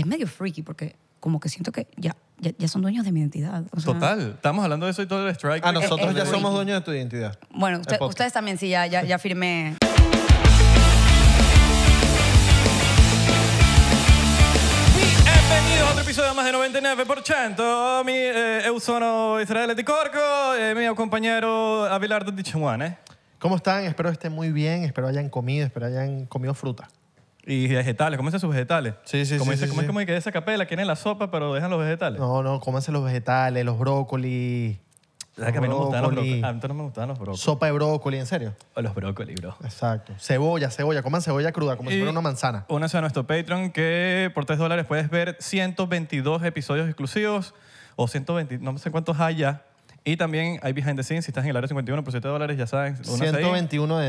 es medio freaky porque como que siento que ya, ya, ya son dueños de mi identidad. Total, estamos hablando de eso y todo el strike. A ah, nosotros ya somos dueños de tu identidad. Bueno, ustedes también sí, ya, ya, firmé. Bienvenidos a otro episodio más de 99%. Mi, eh, mi sono Israele Corco, eh, mi compañero Abelardo Di ¿Cómo están? Espero estén muy bien, espero hayan comido, espero hayan comido fruta. Y vegetales, cómense sus vegetales. Sí, sí, sí. Dice, como que esa capela, quieren la sopa, pero dejan los vegetales. No, no, cómense los vegetales, los brócolis. a mí, no me gustaban los brócolis? a no me gustaban los brócolis. Sopa de brócoli, ¿en serio? O los brócoli bro. Exacto. Cebolla, cebolla. Coman cebolla cruda, como si fuera una manzana. una a nuestro Patreon que por 3 dólares puedes ver 122 episodios exclusivos o 120, no sé cuántos hay ya. Y también hay behind the scenes, si estás en el área 51 por 7 dólares, ya sabes. 121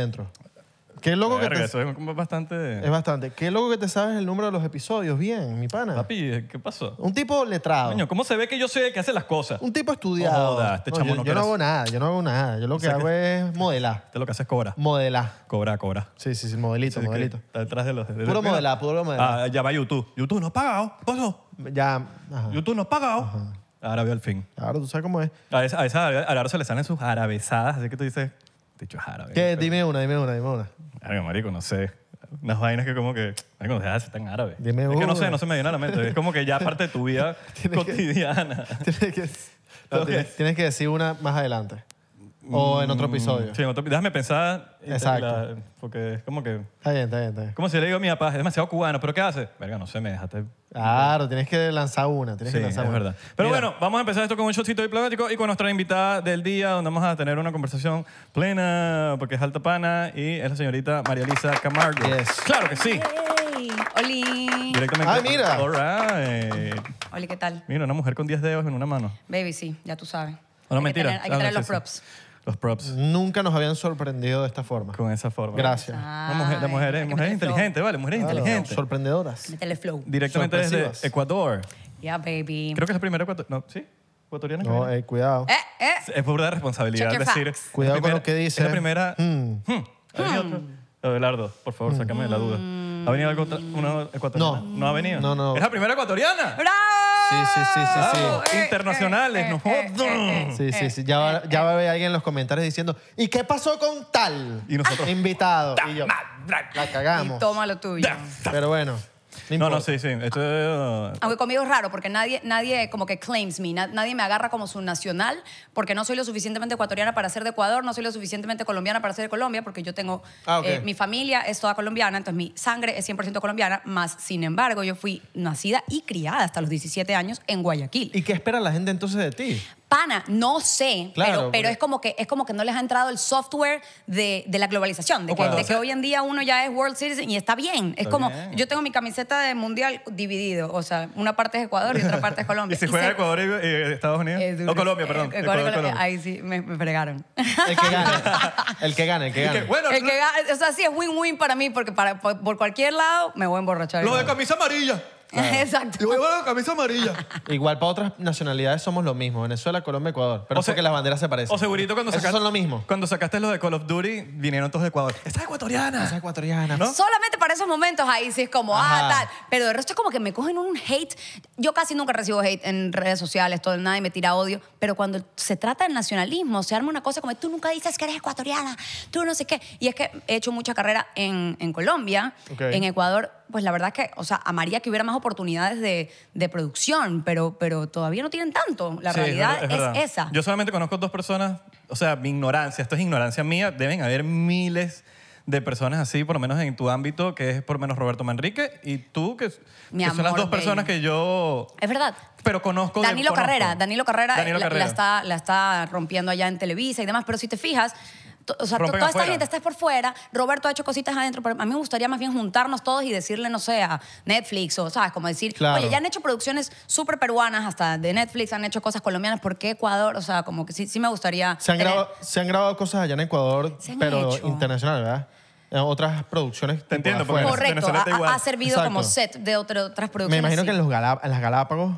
Qué loco que te... Eso es bastante... Es bastante. Qué loco que te sabes el número de los episodios bien, mi pana. Papi, ¿qué pasó? Un tipo letrado. Coño, ¿cómo se ve que yo soy el que hace las cosas? Un tipo estudiado. este yo, no, hago nada, yo no hago nada. Yo lo que hago es modelar. Este lo que haces es cobrar. Modelar. Cobra, cobra. Sí, sí, sí, modelito, modelito. Está detrás de los... puro modela, modelar, puro modelar. Ah, ya va YouTube. YouTube no ha pagado. pasó? Ya... YouTube no ha pagado. Ahora Árabe al fin. Ahora tú sabes cómo es. A, veces a, esa, a, se le salen sus arabesadas. así que tú dices dicho ¿Qué? Dime una, dime una, dime una. Venga, marico, no sé. Unas vainas que como que, marico, no tan árabe. es que no sé, no se me viene a la mente. Es como que ya parte de tu vida cotidiana. Tienes que, tienes que decir una más adelante. O en otro mm. episodio. Sí, déjame pensar. Exacto. porque es como que. Está bien, está bien, está bien. Como si le digo a mi papá, es demasiado cubano, pero ¿qué hace? Verga, no sé, me dejaste. Claro, tienes que lanzar una, tienes que es lanzar una. verdad. Pero bueno, vamos a empezar esto con un shotcito diplomático y con nuestra invitada del día, donde vamos a tener una conversación plena, porque es alta pana, y es la señorita María Elisa Camargo. Yes. Claro que sí. ¡Holi! ¡Oli! Directamente. Ah, mira. All ¿qué tal? Mira, una mujer con 10 dedos en una mano. Baby, sí, ya tú sabes. No, mentira. hay que traer ah, los props. Los props. Nunca nos habían sorprendido de esta forma. Con esa forma. Gracias. Ah, Las mujeres, mujer- inteligente, vale, mujeres inteligentes, Sorprendedoras. flow. Directamente desde Ecuador. Yeah, baby. Creo que es la primera ecuatoriana. ¿Sí? ¿Ecuatoriana? No, eh, cuidado. Eh, eh. Es pura responsabilidad decir. Cuidado con lo que dice. Es la primera. Hmm. Hmm. Abelardo, por favor, sácame de la duda. ¿Ha venido algo una ecuatoriana? No. ¿No ha venido? No, no. ¿Es la primera ecuatoriana? ¡Bravo! Sí, sí, sí, sí, sí. Eh, Internacionales, nosotros. Eh, no eh, Sí, sí, sí. Ya va, ya va a haber alguien en los comentarios diciendo, ¿y qué pasó con tal Y nosotros, invitado? Y yo, la cagamos. Y toma lo tuyo. Pero bueno, no, no, sí, sí. Uh, Aunque conmigo es raro, porque nadie, nadie como que claims me, nadie me agarra como su nacional, porque no soy lo suficientemente ecuatoriana para ser de Ecuador, no soy lo suficientemente colombiana para ser de Colombia, porque yo tengo, ah, eh, mi familia es toda colombiana, entonces mi sangre es 100% colombiana, más sin embargo yo fui nacida y criada hasta los 17 años en Guayaquil. ¿Y qué espera la gente entonces de ti? pana, no sé, pero, pero es, como que, es como que no les ha entrado el software de, de la globalización, de, que, hoy en día uno ya es World Citizen y está bien. Es como, yo tengo mi camiseta de Mundial dividido, o sea, una parte es Ecuador y otra parte es Colombia. ¿Y si juega Ecuador y, eh, Estados Unidos? o Colombia, eh, perdón. Ecuador, Colombia. Ahí sí, me, fregaron. El que gane el que gane el que gane bueno, o sea, sí es win-win para mí porque para, por, por, cualquier lado me voy a emborrachar. Lo de camisa amarilla. Exacto. Y la camisa amarilla. Igual para otras nacionalidades somos lo mismo. Venezuela, Colombia, Ecuador. Pero o que las banderas se parecen. O segurito cuando son lo mismo. Cuando sacaste lo de Call of Duty, vinieron todos de Ecuador. Esa ecuatoriana. Esa ecuatoriana, ¿no? Solamente para esos momentos ahí sí es como, ah, tal. Pero de resto es como que me cogen un hate. Yo casi nunca recibo hate en redes sociales, todo nada Y me tira odio. Pero cuando se trata del nacionalismo, se arma una cosa como, tú nunca dices que eres ecuatoriana, tú no sé qué. Y es que he hecho mucha carrera en, en Colombia, en Ecuador. Pues la verdad es que, o sea, a María que hubiera más oportunidades de, producción, pero, pero todavía no tienen tanto. La realidad es esa. Yo solamente conozco dos personas, o sea, mi ignorancia, esto es ignorancia mía, deben haber miles de personas así, por lo menos en tu ámbito, que es por lo menos Roberto Manrique y tú, que, son las dos personas que yo... Es verdad. Pero conozco... Danilo Carrera, Danilo eh, Carrera, la, está, la está rompiendo allá en Televisa y demás, pero si te fijas, o sea, toda esta gente está por fuera, Roberto ha hecho cositas adentro, pero a mí me gustaría más bien juntarnos todos y decirle, no sé, a Netflix o, ¿sabes? Como decir, oye, ya han hecho producciones súper peruanas, hasta de Netflix han hecho cosas colombianas, ¿por qué Ecuador? O sea, como que sí, sí me gustaría... Se han, grabado, se han grabado cosas allá en Ecuador, pero internacional, ¿verdad? Eh, otras producciones. Te entiendo, porque correcto. Ha, servido como set de otras producciones. Me imagino que en, los en las Galápagos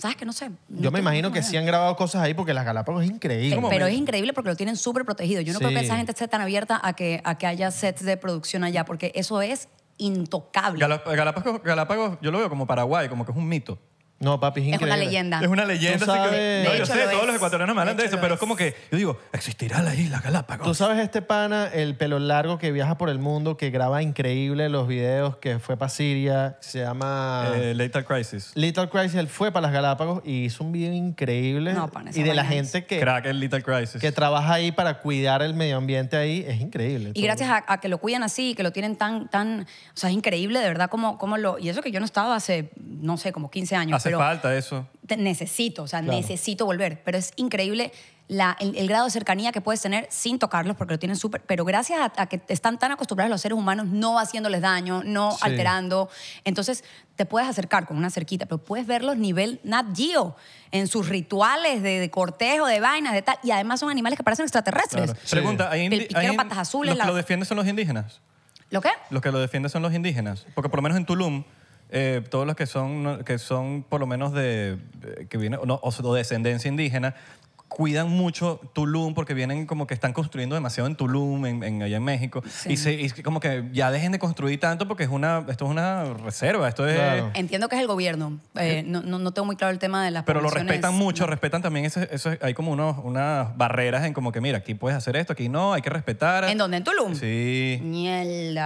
¿Sabes que No sé. Yo me imagino que sí han grabado cosas ahí porque las Galápagos es increíble. pero es increíble porque lo tienen súper protegido. Yo no creo que esa gente esté tan abierta a que, a que haya sets de producción allá porque eso es intocable. Galápagos, Galápagos, yo lo veo como Paraguay, como que es un mito. No, papi, es, una leyenda. Es una leyenda. no, yo sé, todos los ecuatorianos me hablan de, eso, pero es. como que yo digo, ¿existirá la isla Galápagos? Tú sabes este pana, el pelo largo que viaja por el mundo, que graba increíble los videos, que fue para Siria, se llama... Little eh, Crisis. Little Crisis, él fue para las Galápagos y hizo un video increíble. No, y de la gente que, Crack el Little Crisis. que trabaja ahí para cuidar el medio ambiente ahí, es increíble. Y gracias a, que lo cuidan así, que lo tienen tan, tan, o sea, es increíble, de verdad, como, lo, y eso que yo no estaba hace, no sé, como 15 años falta eso. necesito, o sea, necesito volver. Pero es increíble la, el, grado de cercanía que puedes tener sin tocarlos, porque lo tienen súper. Pero gracias a, que están tan acostumbrados los seres humanos, no haciéndoles daño, no alterando. Entonces, te puedes acercar con una cerquita, pero puedes verlos nivel Nat Geo en sus rituales de, cortejo, de vainas, de tal. Y además son animales que parecen extraterrestres. Pregunta, ¿hay, el hay patas azules, ¿los que lo defienden son los indígenas? ¿Lo qué? Los que lo defienden son los indígenas. Porque por lo menos en Tulum eh, todos los que son, que son por lo menos de, eh, que viene, descendencia indígena, cuidan mucho Tulum porque vienen como que están construyendo demasiado en Tulum, en, allá en México. Y, se, como que ya dejen de construir tanto porque es una, esto es una reserva. Esto es, Entiendo que es el gobierno. Eh, eh, no, tengo muy claro el tema de las Pero lo respetan mucho, respetan también eso, hay como unos, unas barreras en como que mira, aquí puedes hacer esto, aquí no, hay que respetar. ¿En dónde? ¿En Tulum? Sí.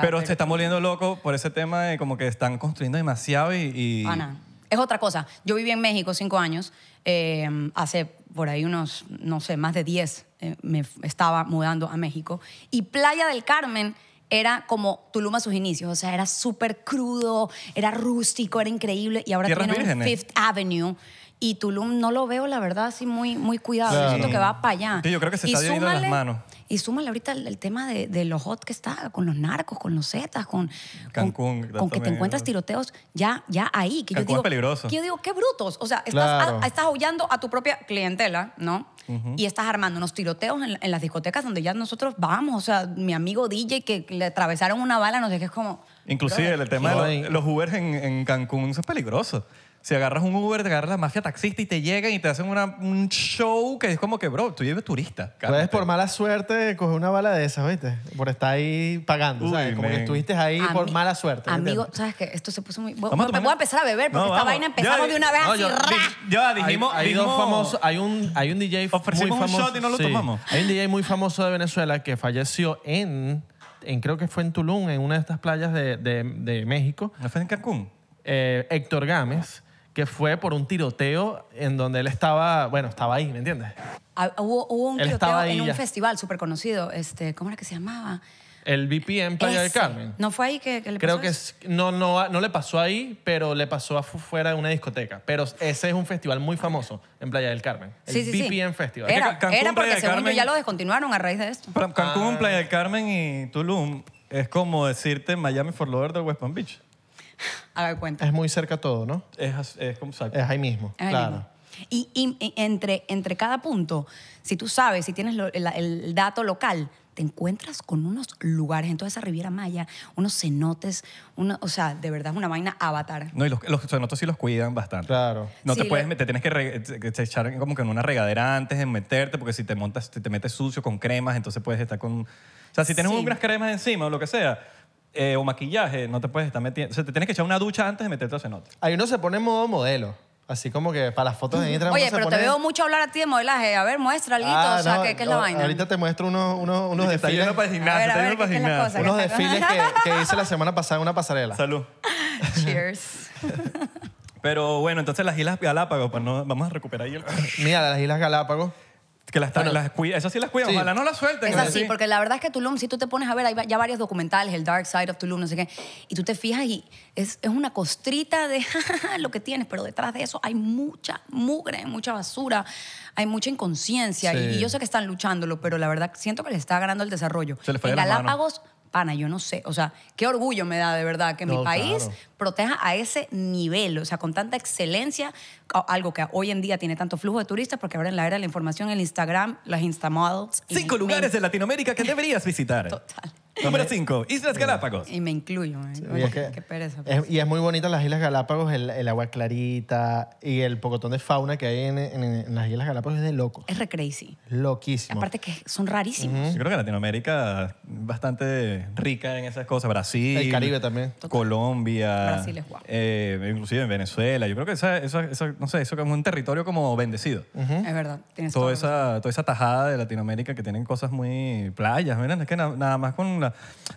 pero, te se están volviendo loco por ese tema de como que están construyendo demasiado y... y... Ana. Es otra cosa. Yo viví en México cinco años, eh, hace por ahí unos, no sé, más de diez eh, me estaba mudando a México. Y Playa del Carmen era como Tulum a sus inicios, o sea, era súper crudo, era rústico, era increíble. Y ahora tiene Fifth Avenue y Tulum no lo veo, la verdad, así muy, muy cuidado. siento que va para allá. yo creo que se está las manos. Y súmale ahorita el, tema de, de, lo hot que está, con los narcos, con los zetas, con, con, que te encuentras tiroteos ya, ya ahí. Que yo digo, peligroso. yo digo, qué brutos. O sea, estás, a, aullando a tu propia clientela, ¿no? Y estás armando unos tiroteos en, las discotecas donde ya nosotros vamos. O sea, mi amigo DJ que le atravesaron una bala, no sé qué, es como... Inclusive el tema de los, Uber en, en Cancún, eso es peligroso. Si agarras un Uber, te agarras la mafia taxista y te llegan y te hacen una, un show que es como que, bro, tú lleves turista. Puedes por mala suerte coger una bala de esas, ¿viste? Por estar ahí pagando, ¿sabes? Como que estuviste ahí por mala suerte. Amigo, ¿sabes qué? Esto se puso muy... Me Vamos voy a empezar a beber porque esta vaina empezamos de una vez no, así. yo- dijimos... Hay, dos hay un, hay un DJ muy Ofrecimos un famoso. shot y no lo tomamos. Hay un DJ muy famoso de Venezuela que falleció en, en creo que fue en Tulum, en una de estas playas de, de- México. ¿No fue en Cancún? Eh, Héctor Gámez que fue por un tiroteo en donde él estaba, bueno, estaba ahí, ¿me entiendes? Ah, hubo, un tiroteo en un festival súper conocido, este, ¿cómo era que se llamaba? El BPM Playa del Carmen. ¿No fue ahí que, que le Creo que no, no, no le pasó ahí, pero le pasó afuera de una discoteca. Pero ese es un festival muy famoso en Playa del Carmen. El Sí, sí, sí. Festival. Era, porque según yo ya lo descontinuaron a raíz de esto. Cancún, ah. Playa del Carmen y Tulum es como decirte Miami, Lover de West Palm Beach cuenta. Es muy cerca todo, ¿no? Es, ahí mismo, claro. Y, entre, entre cada punto, si tú sabes, si tienes el, dato local, te encuentras con unos lugares en toda esa Riviera Maya, unos cenotes, una, o sea, de verdad es una vaina avatar. No, y los, cenotes sí los cuidan bastante. Claro. No te puedes, meter, tienes que echar como que en una regadera antes de meterte, porque si te montas, te, metes sucio con cremas, entonces puedes estar con. O sea, si tienes unas cremas encima o lo que sea, eh, o maquillaje, no te puedes estar metiendo. O sea, te tienes que echar una ducha antes de meterte a cenote. Ahí uno se pone en modo modelo. Así como que para las fotos de Instagram. Oye, pero te veo mucho hablar a ti de modelaje. A ver, muestra algo. Ah, o sea, que ¿qué, es la vaina? Ahorita te muestro unos, unos, unos desfiles, para para unos desfiles que, hice la semana pasada en una pasarela. Salud. Cheers. Pero bueno, entonces las Islas Galápagos, pues no, vamos a recuperar ahí el... Mira, las Islas Galápagos. Que las, cuida, esas sí las cuidan, no las suelten. Es así, porque la verdad es que Tulum, si tú te pones a ver, hay ya varios documentales, el Dark Side of Tulum, no sé qué, y tú te fijas y es, una costrita de lo que tienes, pero detrás de eso hay mucha mugre, mucha basura, hay mucha inconsciencia, y, yo sé que están luchándolo, pero la verdad siento que les está ganando el desarrollo. Se en Galápagos, Ana, yo no sé, o sea, qué orgullo me da de verdad que mi país proteja a ese nivel, o sea, con tanta excelencia, algo que hoy en día tiene tanto flujo de turistas, porque ahora en la era de la información, el Instagram, las Instamodels. Cinco lugares de Latinoamérica que deberías visitar. Total. Número 5, Islas Galápagos. Y me incluyo. ¿eh? qué pereza. Pues. y es muy bonita las Islas Galápagos, el, agua clarita y el pocotón de fauna que hay en, las Islas Galápagos es de loco. Es re crazy. Loquísimo. Aparte que son rarísimos. Yo creo que Latinoamérica es bastante rica en esas cosas. Brasil. El Caribe también. Colombia. Brasil es eh, inclusive en Venezuela. Yo creo que esa, esa- no sé, eso es un territorio como bendecido. Es verdad. toda, esa, tajada de Latinoamérica que tienen cosas muy playas. es que nada más con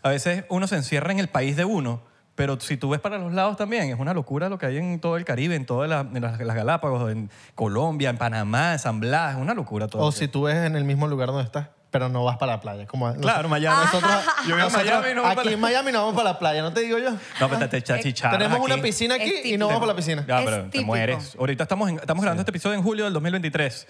a veces uno se encierra en el país de uno, pero si tú ves para los lados también, es una locura lo que hay en todo el Caribe, en todas las, Galápagos, en Colombia, en Panamá, en San Blas, es una locura todo. O si tú ves en el mismo lugar donde estás pero no vas para la playa. Como, claro, Miami. Nosotros, yo voy aquí en Miami no vamos para la playa, ¿no te digo yo? No, pero te Tenemos una piscina aquí y no vamos para la piscina. Ya, pero te mueres. Ahorita estamos, estamos grabando este episodio en julio del 2023.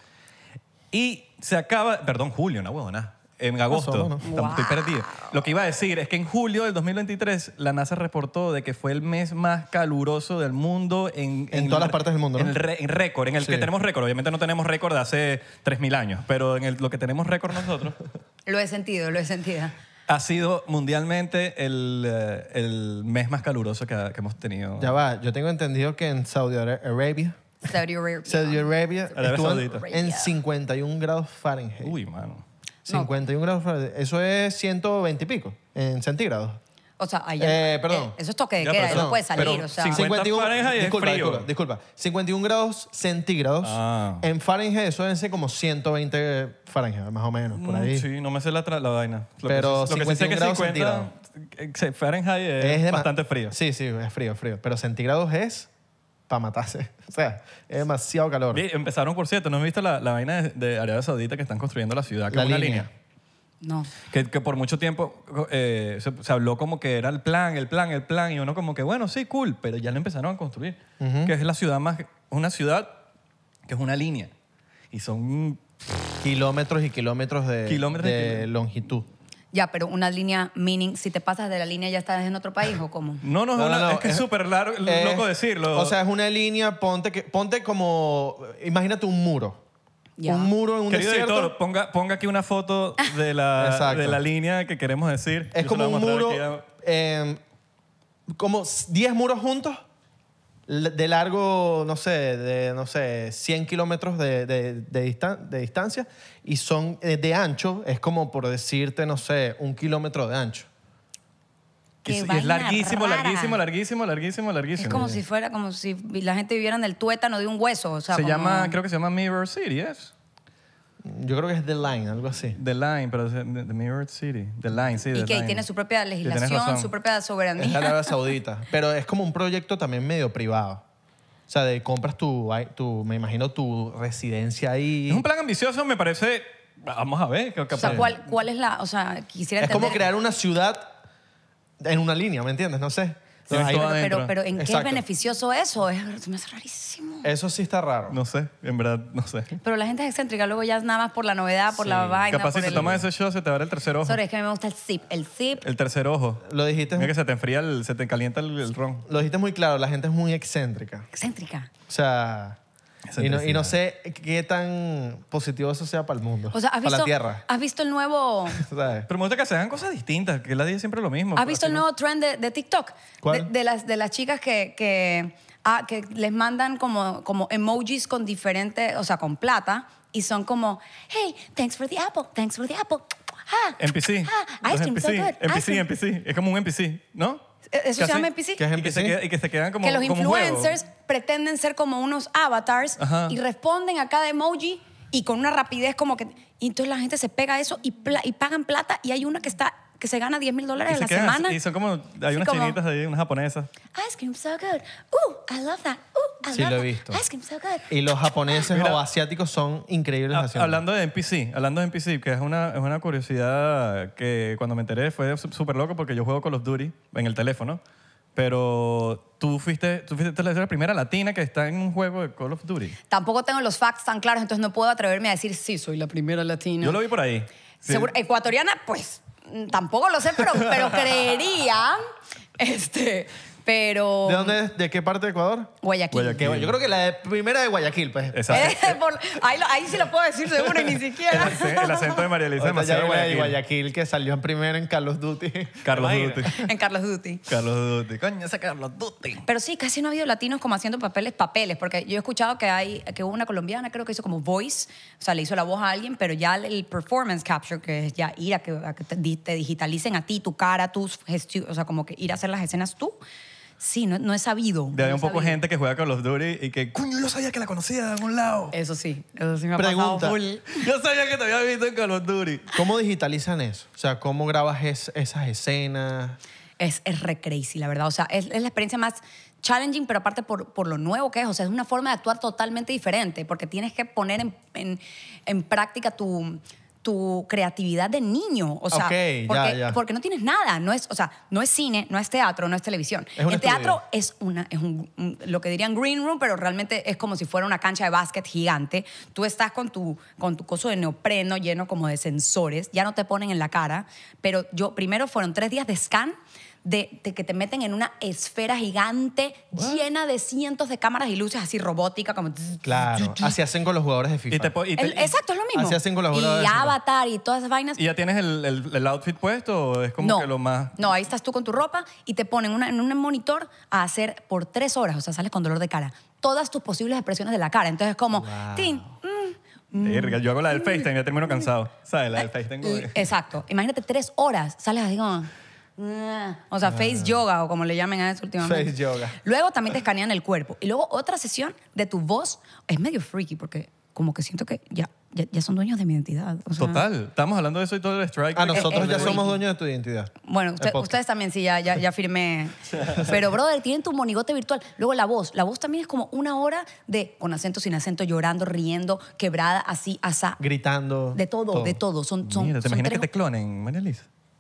Y se acaba, perdón, julio, una huevona. En agosto. ¿no? Estoy perdido. Lo que iba a decir es que en julio del 2023 la NASA reportó de que fue el mes más caluroso del mundo en... todas las partes del mundo, ¿no? En, el récord, en el que tenemos récord. Obviamente no tenemos récord de hace 3.000 años, pero en el, lo que tenemos récord nosotros... lo he sentido, lo he sentido. Ha sido mundialmente el, eh, mes más caluroso que, que hemos tenido. Ya va, yo tengo entendido que en Saudi Arabia... Saudi Arabia. Saudi Arabia, en 51 grados Fahrenheit. Uy, mano. 51 grados Fahrenheit. Eso es 120 y pico en centígrados. O sea, allá. Eh, perdón. Eh, eso es toque de queda, no puede salir. pero o sea, 50 Fahrenheit disculpa, Disculpa, 51 grados centígrados. Ah. En Fahrenheit eso es como 120 Fahrenheit, más o menos, por mm, ahí. Sí, no me sé la, tra- la vaina. Pero 51 grados centígrados. Eh, Fahrenheit es, bastante frío. Sí, sí, es frío, frío. Pero centígrados es para matarse. O sea, es demasiado calor. Empezaron, por cierto, ¿no he visto la, la vaina de, de Arabia Saudita que están construyendo la ciudad? Que La es una línea. No. Que, que por mucho tiempo eh, se, habló como que era el plan, el plan, el plan, y uno como que, bueno, sí, cool, pero ya lo empezaron a construir. Que es la ciudad más, una ciudad que es una línea. Y son Kilómetros y kilómetros de, de longitud. Ya, pero una línea meaning, si te pasas de la línea ya estás en otro país o cómo? No, no, es que es súper eh, loco decirlo. O sea, es una línea, ponte, que, ponte como, imagínate un muro. Un muro en un Querido Editor, ponga, ponga aquí una foto de la, de la línea que queremos decir. Es como un muro, eh, como 10 muros juntos de largo, no sé, de no sé, 100 kilómetros de, de, de, distancia y son eh, de ancho, es como por decirte, no sé, un kilómetro de ancho. es larguísimo, larguísimo, larguísimo, larguísimo, larguísimo. Es como si fuera, como si la gente viviera en el tuétano de un hueso. se llama, creo que se llama Mirror City, ¿es? Yo creo que es The Line, algo así. The Line, pero es The New York City. The Line, sí. The y que ahí tiene su propia legislación, su propia soberanía. Es Arabia Saudita. Pero es como un proyecto también medio privado. O sea, de compras tu, tu, me imagino, tu residencia ahí. Es un plan ambicioso, me parece. Vamos a ver. o sea, ¿cuál, ¿cuál es la...? O sea, quisiera Es como crear una ciudad en una línea, ¿me entiendes? No sé. Pero, pero, ¿en qué es beneficioso eso? Es, rarísimo. Eso sí está raro. No sé, en verdad, no sé. Pero la gente es excéntrica, luego ya es nada más por la novedad, por la vaina. Capaz si el... tomas ese show se te va el tercer ojo. Sorry, es que a mí me gusta el zip. El zip. El tercer ojo. Lo dijiste. Mira que se te enfría, el, se te calienta el ron. Lo dijiste muy claro, la gente es muy excéntrica. Excéntrica. O sea. Y no, y no sé qué tan positivo eso sea para el mundo. para la tierra. ¿Has visto el nuevo...? Pero me gusta que se hagan cosas distintas, que la dice siempre lo mismo. ¿Has visto el nuevo trend de, TikTok? ¿Cuál? De, las, de las chicas que... Ah, que les mandan como, como emojis con diferente, o sea, con plata, y son como, hey, thanks for the apple, thanks for the apple. Ah, NPC. Ah, ice cream, NPC, NPC, NPC. Es como un NPC, ¿no? E-, eso se llama NPC. que se quedan como Que los influencers pretenden ser como unos avatars y responden a cada emoji y con una rapidez como que... Y entonces la gente se pega eso y, y pagan plata y hay una que está que se gana 10 mil dólares a la semana. Y son como, hay unas chinitas ahí, unas japonesas. Ice ah, cream so good. Uh, I love that. Uh, I sí, lo he visto. Ice ah, cream so good. Y los japoneses o asiáticos son increíbles. hablando de NPC, hablando de NPC, que es una, es una curiosidad que cuando me enteré fue súper loco porque yo juego Call of Duty en el teléfono. Pero tú fuiste, tú fuiste la primera latina que está en un juego de Call of Duty. Tampoco tengo los facts tan claros, entonces no puedo atreverme a decir sí, soy la primera latina. Yo lo vi por ahí. Seguro, ecuatoriana, pues tampoco lo sé, pero, creería este, pero. ¿De dónde? ¿De qué parte de Ecuador? Guayaquil. Yo creo que la primera de Guayaquil, pues. Exacto. ahí, ahí sí lo puedo decir seguro y ni siquiera. el acento de María Elisa es demasiado de Guayaquil. que salió en primero en Carlos Duty. Carlos Dutti. en Carlos Duty. Carlos Dutti. Coño, ese Carlos Dutti. Pero sí, casi no ha habido latinos como haciendo papeles, papeles, porque yo he escuchado que hay que hubo una colombiana, creo que hizo como voice, o sea, le hizo la voz a alguien, pero ya el- performance capture, que es ya ir a que, te, digitalicen a ti, tu cara, tus gestos o sea, como que ir a hacer las escenas tú, Sí, no, he sabido. De un poco gente que juega con los Duty y que, coño, yo sabía que la conocía de algún lado. Eso sí, eso sí me ha Yo sabía que te había visto en Call of Duty. ¿Cómo digitalizan eso? O sea, ¿cómo grabas esas escenas? Es, es re crazy, la verdad. O sea, es, la experiencia más challenging, pero aparte por, por lo nuevo que es. O sea, es una forma de actuar totalmente diferente, porque tienes que poner en, en, en práctica tu tu creatividad de niño. O sea, porque, no tienes nada. No es, o sea, no es cine, no es teatro, no es televisión. el teatro es, una, es un, lo que dirían green room, pero realmente es como si fuera una cancha de básquet gigante. Tú estás con tu, con tu coso de neopreno lleno como de sensores. Ya no te ponen en la cara. Pero yo, primero fueron tres días de scan de, que te meten en una esfera gigante llena de cientos de cámaras y luces así robótica, como... Claro, así hacen con los jugadores de FIFA. exacto, es lo mismo. Así hacen con los jugadores Y Avatar y todas esas vainas. ¿Y ya tienes el, outfit puesto o es como que lo más... No, ahí estás tú con tu ropa y te ponen una- en un monitor a hacer por tres horas, o sea, sales con dolor de cara, todas tus posibles expresiones de la cara. Entonces es como, mm, mm. yo hago la del FaceTime y ya termino cansado. ¿Sabes? La del FaceTime. Exacto. Imagínate tres horas, sales así como... O sea, face ah. yoga o como le llamen a eso últimamente. Face yoga. Luego también te escanean el cuerpo. Y luego otra sesión de tu voz. Es medio freaky porque como que siento que ya, ya, ya son dueños de mi identidad. Total. Estamos hablando de eso y todo el strike. a nosotros ya somos dueños de tu identidad. Bueno, ustedes también sí, ya, ya, firmé. Pero, brother, tienen tu monigote virtual. Luego la voz. La voz también es como una hora de con acento, sin acento, llorando, riendo, quebrada, así, asá. Gritando. De todo, de todo. Son, son, Mira, ¿te imaginas que te clonen, María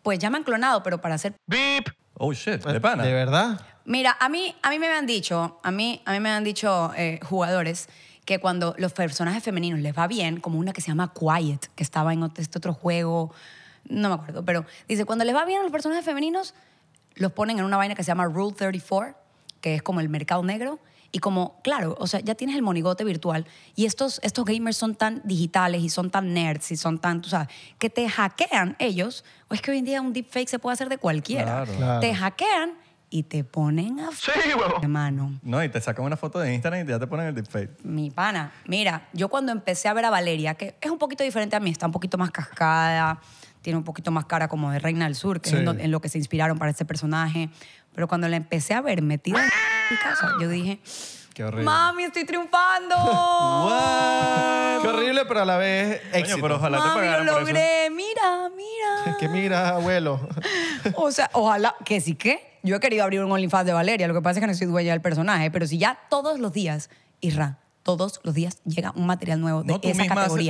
pues ya me han clonado, pero para hacer... ¡Bip! Oh, shit, de eh, ¿De verdad? Mira, a mí, a mí me han dicho, a mí, a mí me han dicho eh, jugadores que cuando los personajes femeninos les va bien, como una que se llama Quiet, que estaba en este otro juego, no me acuerdo, pero dice, cuando les va bien a los personajes femeninos, los ponen en una vaina que se llama Rule 34, que es como el mercado negro, y como, claro, o sea, ya tienes el monigote virtual y estos, estos gamers son tan digitales y son tan nerds y son tan, tú sabes, que te hackean ellos. O es que hoy en día un deepfake se puede hacer de cualquiera. Claro, claro. Te hackean y te ponen a sí, hermano. No, y te sacan una foto de Instagram y ya te ponen el deepfake. Mi pana, mira, yo cuando empecé a ver a Valeria, que es un poquito diferente a mí, está un poquito más cascada, tiene un poquito más cara como de Reina del Sur, que es en, lo que se inspiraron para este personaje. Pero cuando la empecé a ver metida en casa, yo dije, Mami, estoy triunfando. Wow. Qué horrible, pero a la vez éxito. pero ojalá Mami, lo logré. Mira, mira. ¿Qué mira, abuelo? o sea, ojalá que sí que. Yo he querido abrir un OnlyFans de Valeria. Lo que pasa es que no soy dueña del personaje, pero si ya todos los días, Irra, todos los días llega un material nuevo de no, tú esa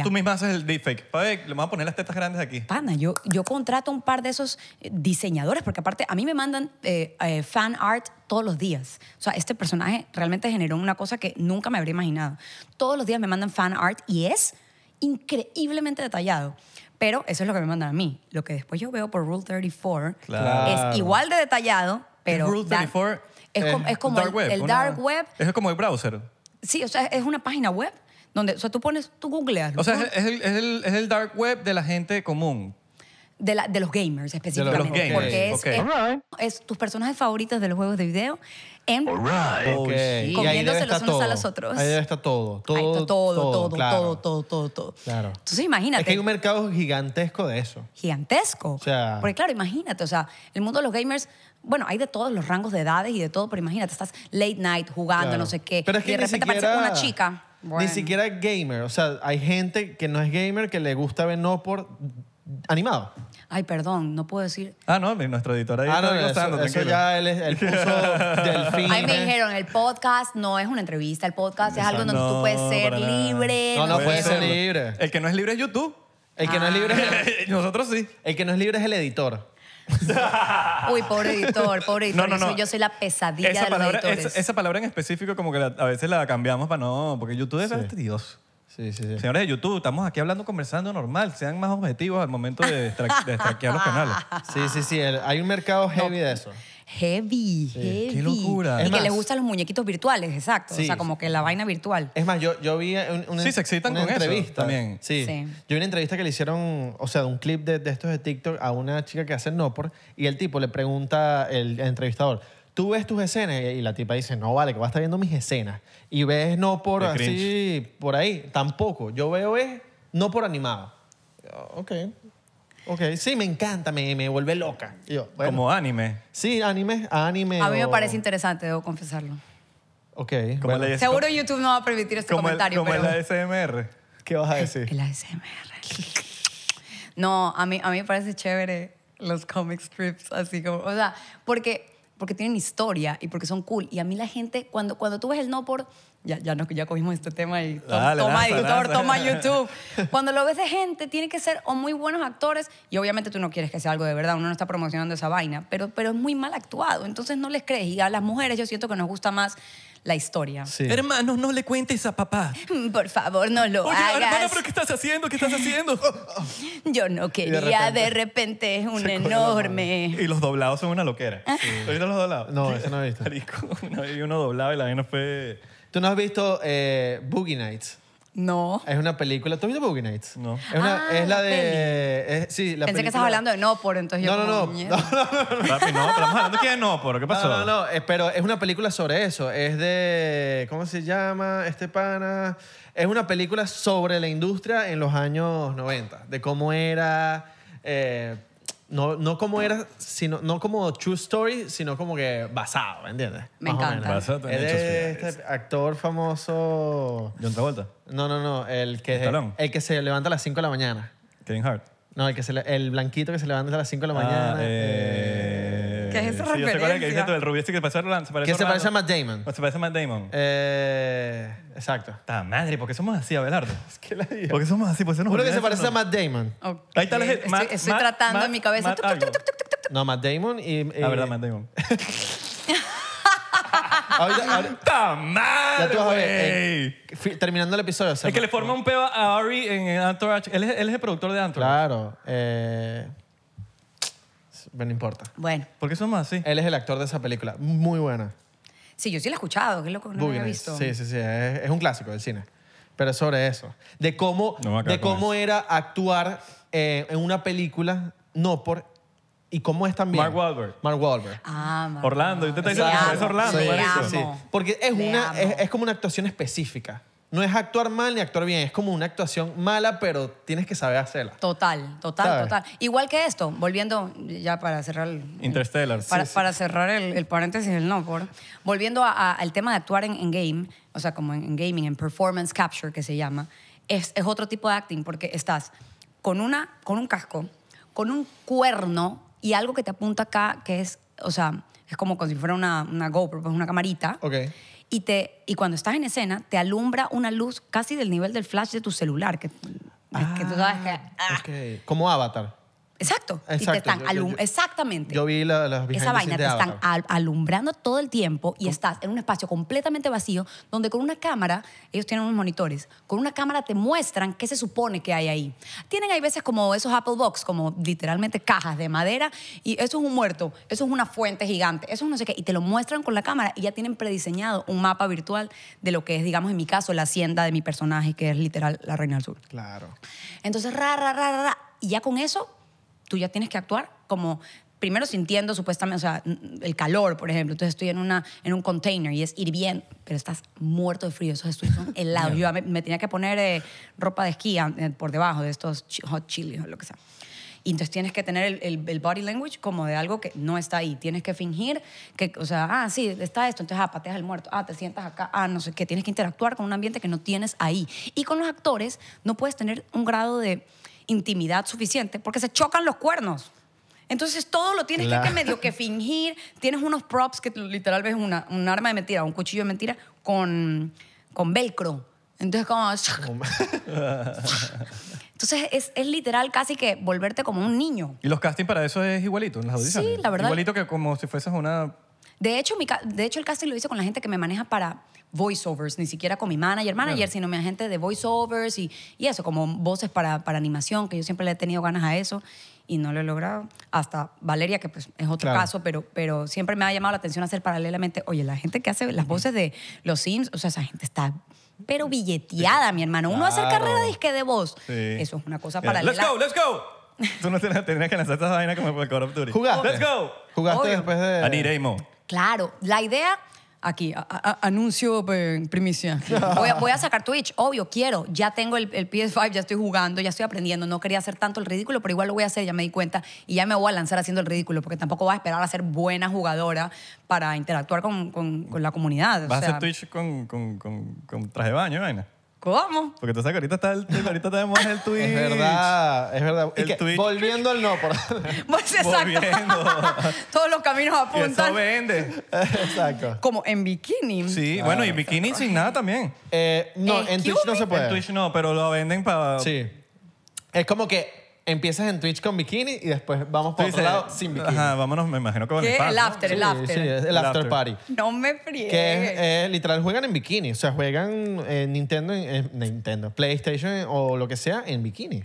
tú misma haces el deepfake. le vamos a poner las tetas grandes aquí. Pana, yo, yo contrato un par de esos eh, diseñadores, porque aparte a mí me mandan eh, eh, fan art todos los días. O sea, este personaje realmente generó una cosa que nunca me habría imaginado. Todos los días me mandan fan art y es increíblemente detallado. Pero eso es lo que me mandan a mí. Lo que después yo veo por Rule 34 es igual de detallado, pero... Rule es, como, es como el, dark web. Es como el browser. Sí, o sea, es una página web donde, o sea, tú pones, tú googleas. O sea, es el, es, el, es el dark web de la gente común de, los gamers específicamente. De los porque es, es, tus personajes favoritos de los juegos de video en right. okay. unos los otros. Ahí está todo. Todo, Ahí está todo, todo, todo, claro. todo, todo, todo, Claro. Entonces imagínate. Es que hay un mercado gigantesco de eso. Gigantesco. O sea, porque claro, imagínate, o sea, el mundo de los gamers, bueno, hay de todos los rangos de edades y de todo, pero imagínate, estás late night jugando, no sé qué. y de repente aparece una chica. Ni siquiera gamer. O sea, hay gente que no es gamer que le gusta ver no por animado. Ay, perdón, no puedo decir. Ah, no, nuestro editor ahí. Ah, está no, eso, eso ya él, él puso delfín. Ahí me dijeron, el podcast no es una entrevista, el podcast es algo donde tú puedes ser libre. No, no, puede puedes ser libre. El que no es libre es YouTube. El que no es libre es ah. Nosotros sí. El que no es libre es el editor. Uy, pobre editor, pobre editor. No, no, no. Yo soy la pesadilla de los editores. Esa, palabra en específico como que a veces la cambiamos para no, porque YouTube es sí. Sí, sí, Señores de YouTube, estamos aquí hablando, conversando normal. Sean más objetivos al momento de, los canales. Sí, sí, sí. hay un mercado heavy de eso. Heavy, heavy. Qué locura. que le gustan los muñequitos virtuales, exacto. O sea, como que la vaina virtual. Es más, yo, vi una, Sí, se excitan con eso entrevista también. Sí. Yo vi una entrevista que le hicieron, o sea, de un clip de, estos de TikTok a una chica que hace no y el tipo le pregunta, el entrevistador, tú ves tus escenas y la tipa dice, no vale, que va a estar viendo mis escenas. Y ves no por así, por ahí, tampoco. Yo veo es no por animado. Ah, ok. Ok, sí, me encanta, me, vuelve loca. yo, Como anime. Sí, anime, anime. A mí me parece interesante, debo confesarlo. Ok. Seguro YouTube no va a permitir este comentario, como pero... el ASMR. ¿Qué vas a decir? El ASMR. No, a mí, a mí me parece chévere los comic strips, así como, o sea, porque porque tienen historia y porque son cool. Y a mí la gente, cuando, cuando tú ves el no por ya, ya, no, cogimos este tema y toma editor, toma YouTube. Cuando lo ves de gente, tiene que ser o muy buenos actores, y obviamente tú no quieres que sea algo de verdad, uno no está promocionando esa vaina, pero, pero es muy mal actuado, entonces no les crees. Y a las mujeres yo siento que nos gusta más la historia. Sí. Hermanos, no le cuentes a papá. Por favor, no lo hagas. Hermano, ¿pero qué estás haciendo? ¿Qué estás haciendo? Yo no quería, de repente, es un enorme. Y los doblados son una loquera. Ah. ¿Has los doblados? No, eso no he visto. no, uno doblado y la vaina fue... ¿Tú no has visto eh, Boogie Nights? No. Es una película. ¿Tú has visto Boogie Nights? No. Es, ah, la de. sí, la Pensé que estabas hablando de no por entonces yo No, no, no. No, no, no, hablando no, ¿qué pasó? No, no, no, eh, pero es una película sobre eso. Es de. ¿Cómo se llama Estepana. Es una película sobre la industria en los años 90, de cómo era. Eh, no, no como era, sino, no como true story, sino como que basado, ¿me entiendes? Me encanta. este actor famoso. John Travolta, No, no, no. El que, el que se levanta a las 5 de la mañana. Kevin Hart. No, el, que el blanquito que se levanta a las 5 de la ah, mañana. eh, ¿Qué es esa sí, Yo que dice el este que parece ¿Qué se parece a Matt Damon? se eh, parece a Matt Damon? exacto. Ta madre, ¿por qué somos así, Abelardo? es que la ¿Por qué somos así? ¿Por no que se parece a Matt Damon. Ahí está la gente. Estoy, tratando en mi cabeza. No, Matt Damon y... La verdad, Matt Damon. está eh, terminando el episodio. El Es que le forma un peo a Ari en Antorach. Él es, el productor de Antorach. Claro. eh, no importa. Bueno. Porque más, sí. Él es el actor de esa película. Muy buena. Sí, yo sí la he escuchado, que loco, no la visto. Sí, sí, sí. Es, un clásico del cine. Pero es sobre eso. De cómo, de cómo era actuar eh, en una película, no por. Y cómo es también. Mark Wahlberg. Mark Wahlberg. Ah, Orlando, yo te Orlando, Sí, Sí, porque es, una, es como una actuación específica no es actuar mal ni actuar bien, es como una actuación mala, pero tienes que saber hacerla. Total, total, total. Igual que esto, volviendo ya para cerrar el... Interstellar. sí, para cerrar el, paréntesis del no, por, volviendo al tema de actuar en, game, o sea, como en, gaming, en performance capture que se llama, es, otro tipo de acting porque estás con, una, con un casco, con un cuerno y algo que te apunta acá que es, o sea, es como, si fuera una, una GoPro, pues, una camarita. Ok y, te, y cuando estás en escena te alumbra una luz casi del nivel del flash de tu celular. Que, que tú sabes que, ah, ah. Como avatar. Exacto. yo, exactamente. Yo vi las la Esa vaina te están alumbrando todo el tiempo y estás en un espacio completamente vacío donde con una cámara, ellos tienen unos monitores, con una cámara te muestran qué se supone que hay ahí. Tienen ahí veces como esos Apple Box, como literalmente cajas de madera y eso es un muerto, eso es una fuente gigante, eso es no sé qué y te lo muestran con la cámara y ya tienen prediseñado un mapa virtual de lo que es, digamos en mi caso, la hacienda de mi personaje que es literal la Reina del Sur. Claro. Entonces, ra ra ra ra, ra y ya con eso tú ya tienes que actuar como primero sintiendo supuestamente, o sea, el calor, por ejemplo. Entonces estoy en, una, en un container y es ir bien, pero estás muerto de frío. Esos estudios son helados. Yo me, tenía que poner eh, ropa de esquí ah, eh, por debajo de estos hot chilies o lo que sea. Y entonces tienes que tener el, el, body language como de algo que no está ahí. Tienes que fingir que, o sea, ah, sí, está esto, entonces ah, pateas el muerto, ah, te sientas acá, ah, no sé qué. Tienes que interactuar con un ambiente que no tienes ahí. Y con los actores no puedes tener un grado de intimidad suficiente, porque se chocan los cuernos. Entonces todo lo tienes que, medio que fingir. Tienes unos props que literal ves un arma de mentira, un cuchillo de mentira con, con velcro. Entonces como... Entonces es, literal casi que volverte como un niño. ¿Y los castings para eso es igualito en las audiciones? Igualito que como si fueses una... De hecho, de hecho el casting lo hice con la gente que me maneja para voiceovers, ni siquiera con mi manager, manager, sino mi agente de voiceovers y, y eso, como voces para, para, animación, que yo siempre le he tenido ganas a eso y no lo he logrado. Hasta Valeria, que pues, es otro caso, pero, pero siempre me ha llamado la atención hacer paralelamente, oye, la gente que hace las voces de los Sims, o sea, esa gente está pero billeteada, mi hermano. Uno hace hacer carrera de disque de voz. Eso es una cosa paralela. Let's go, let's go. Tú no tenías que lanzar esa vaina como por el Call Duty. Jugaste. Let's go. Jugaste después de. Aniremo. Claro. La idea Aquí, anuncio pues, en primicia. Voy a, sacar Twitch, obvio, quiero. Ya tengo el, PS5, ya estoy jugando, ya estoy aprendiendo. No quería hacer tanto el ridículo, pero igual lo voy a hacer, ya me di cuenta. Y ya me voy a lanzar haciendo el ridículo, porque tampoco voy a esperar a ser buena jugadora para interactuar con, la comunidad. ¿Vas a hacer Twitch con, con traje de baño, vaina? vamos Porque tú sabes que ahorita está, el, ahorita tenemos el Twitch. Es verdad, es verdad. El volviendo al no, por... Pues exacto. Volviendo. Todos los caminos Y Eso vende. exacto. como en bikini. Sí, bueno, y ah, bikini sin nada también. Eh, no, eh, en Twitch no se puede. En Twitch no, pero lo venden para... Sí. Es como que empiezas en Twitch con bikini y después vamos por otro lado sin bikini. Ajá, vámonos, me imagino que van a El after, el after. el after party. No me friegues. Que es, eh, literal juegan en bikini. O sea, juegan eh, en Nintendo, en Nintendo, PlayStation o lo que sea en bikini.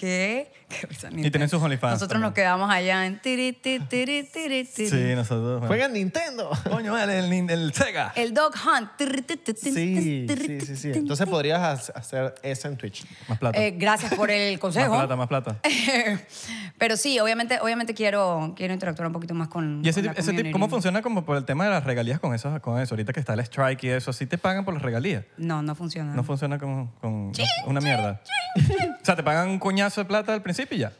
¿Qué? Qué Y tienen sus OnlyFans. Nosotros nos quedamos allá en tiri, tiri, tiri, Sí, nosotros. Juegan Nintendo. Coño, vale, el, el Sega. El Dog Hunt. Sí, sí, sí, Entonces podrías hacer eso en Twitch. Más plata. Eh, gracias por el consejo más plata, más plata. Pero sí, obviamente, obviamente quiero, quiero interactuar un poquito más con. cómo funciona como por el tema de las regalías con eso, con Ahorita que está el strike y eso, ¿así te pagan por las regalías? No, no funciona. No funciona como con una mierda. o sea, te pagan un coñazo de plata al principio y ya.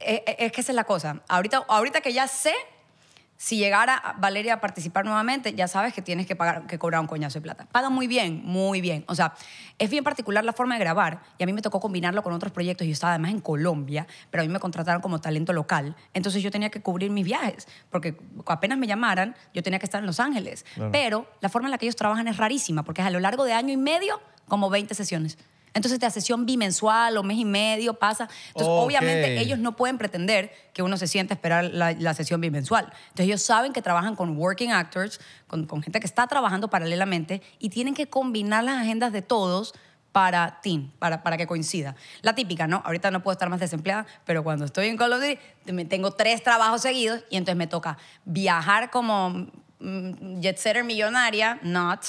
Eh, eh, es, que esa es la cosa. Ahorita, ahorita que ya sé si llegara Valeria a participar nuevamente, ya sabes que tienes que pagar, que cobrar un coñazo de plata. Paga muy bien, muy bien. O sea, es bien particular la forma de grabar y a mí me tocó combinarlo con otros proyectos. Yo estaba además en Colombia, pero a mí me contrataron como talento local. Entonces yo tenía que cubrir mis viajes, porque apenas me llamaran, yo tenía que estar en Los Ángeles. Pero la forma en la que ellos trabajan es rarísima, porque es a lo largo de año y medio como 20 sesiones. Entonces te sesión bimensual o mes y medio, pasa. Entonces, obviamente, ellos no pueden pretender que uno se sienta a esperar la, sesión bimensual. Entonces, ellos saben que trabajan con working actors, con, gente que está trabajando paralelamente y tienen que combinar las agendas de todos para team, para, para que coincida. La típica, ¿no? Ahorita no puedo estar más desempleada, pero cuando estoy en Call of Duty, tengo tres trabajos seguidos y entonces me toca viajar como mm, jet setter millonaria, not,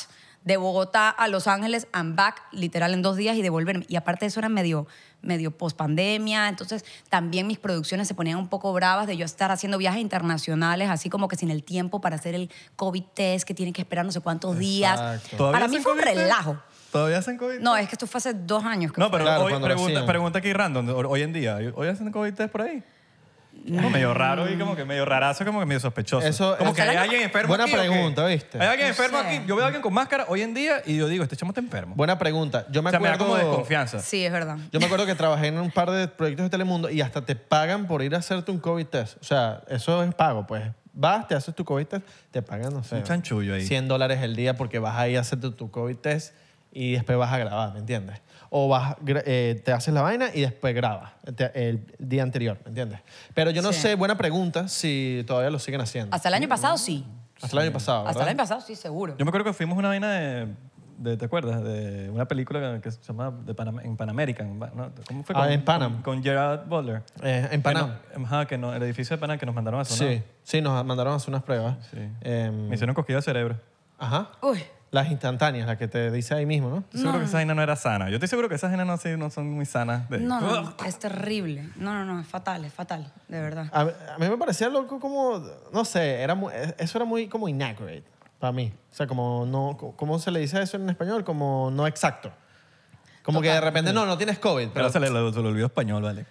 de Bogotá a Los Ángeles and back, literal en dos días y devolverme. Y aparte de eso era medio, medio post pandemia, entonces también mis producciones se ponían un poco bravas de yo estar haciendo viajes internacionales, así como que sin el tiempo para hacer el COVID test que tienen que esperar no sé cuántos días. Para mí fue un relajo. ¿Todavía hacen COVID? No, es que esto fue hace dos años. Que no, pero hoy pregunta, pregunta, aquí random. Hoy en día, ¿hoy hacen COVID test por ahí? Como medio raro y como que medio rarazo, como que medio sospechoso. como que hay alguien enfermo Buena aquí, buena pregunta, ¿viste? Hay alguien enfermo aquí. Yo veo a alguien con máscara hoy en día y yo digo, este chamo está enfermo. Buena pregunta. Yo me me acuerdo. da como desconfianza. Sí, es verdad. Yo me acuerdo que trabajé en un par de proyectos de Telemundo y hasta te pagan por ir a hacerte un COVID test. O sea, eso es pago, pues. Vas, te haces tu COVID test, te pagan, no sé. Un chanchullo ahí. 100 dólares el día porque vas ahí a hacerte tu COVID test y después vas a grabar, ¿me entiendes? o vas, eh, te haces la vaina y después grabas el día anterior, ¿me entiendes? Pero yo no sé, buena pregunta, si todavía lo siguen haciendo. Hasta el año pasado sí. Hasta el año pasado. Hasta el año pasado sí, seguro. Yo me acuerdo que fuimos una vaina de, ¿te acuerdas? De una película que se llama de Panam- en Panamérica. ¿Cómo fue? Ah, en Panam. Con, Gerard Butler. Eh, en Panam. ajá, que no- el edificio de Panam que nos mandaron a Sí, sí, nos mandaron a hacer unas pruebas. Em, me hicieron cosquillas de cerebro. Ajá. Uy, las instantáneas, las que te dice ahí mismo, ¿no? Yo seguro que esa vaina no era sana. Yo estoy seguro que esas vainas no, son muy sanas. No, no, es terrible. No, no, no, es fatal, es fatal, de verdad. A, mí me parecía loco como, no sé, era eh, eso era muy como inaccurate para mí. O sea, como no, ¿cómo se le dice eso en español? Como no exacto. Como que de repente, no, no tienes COVID, pero, se le, lo- olvidó español, ¿vale?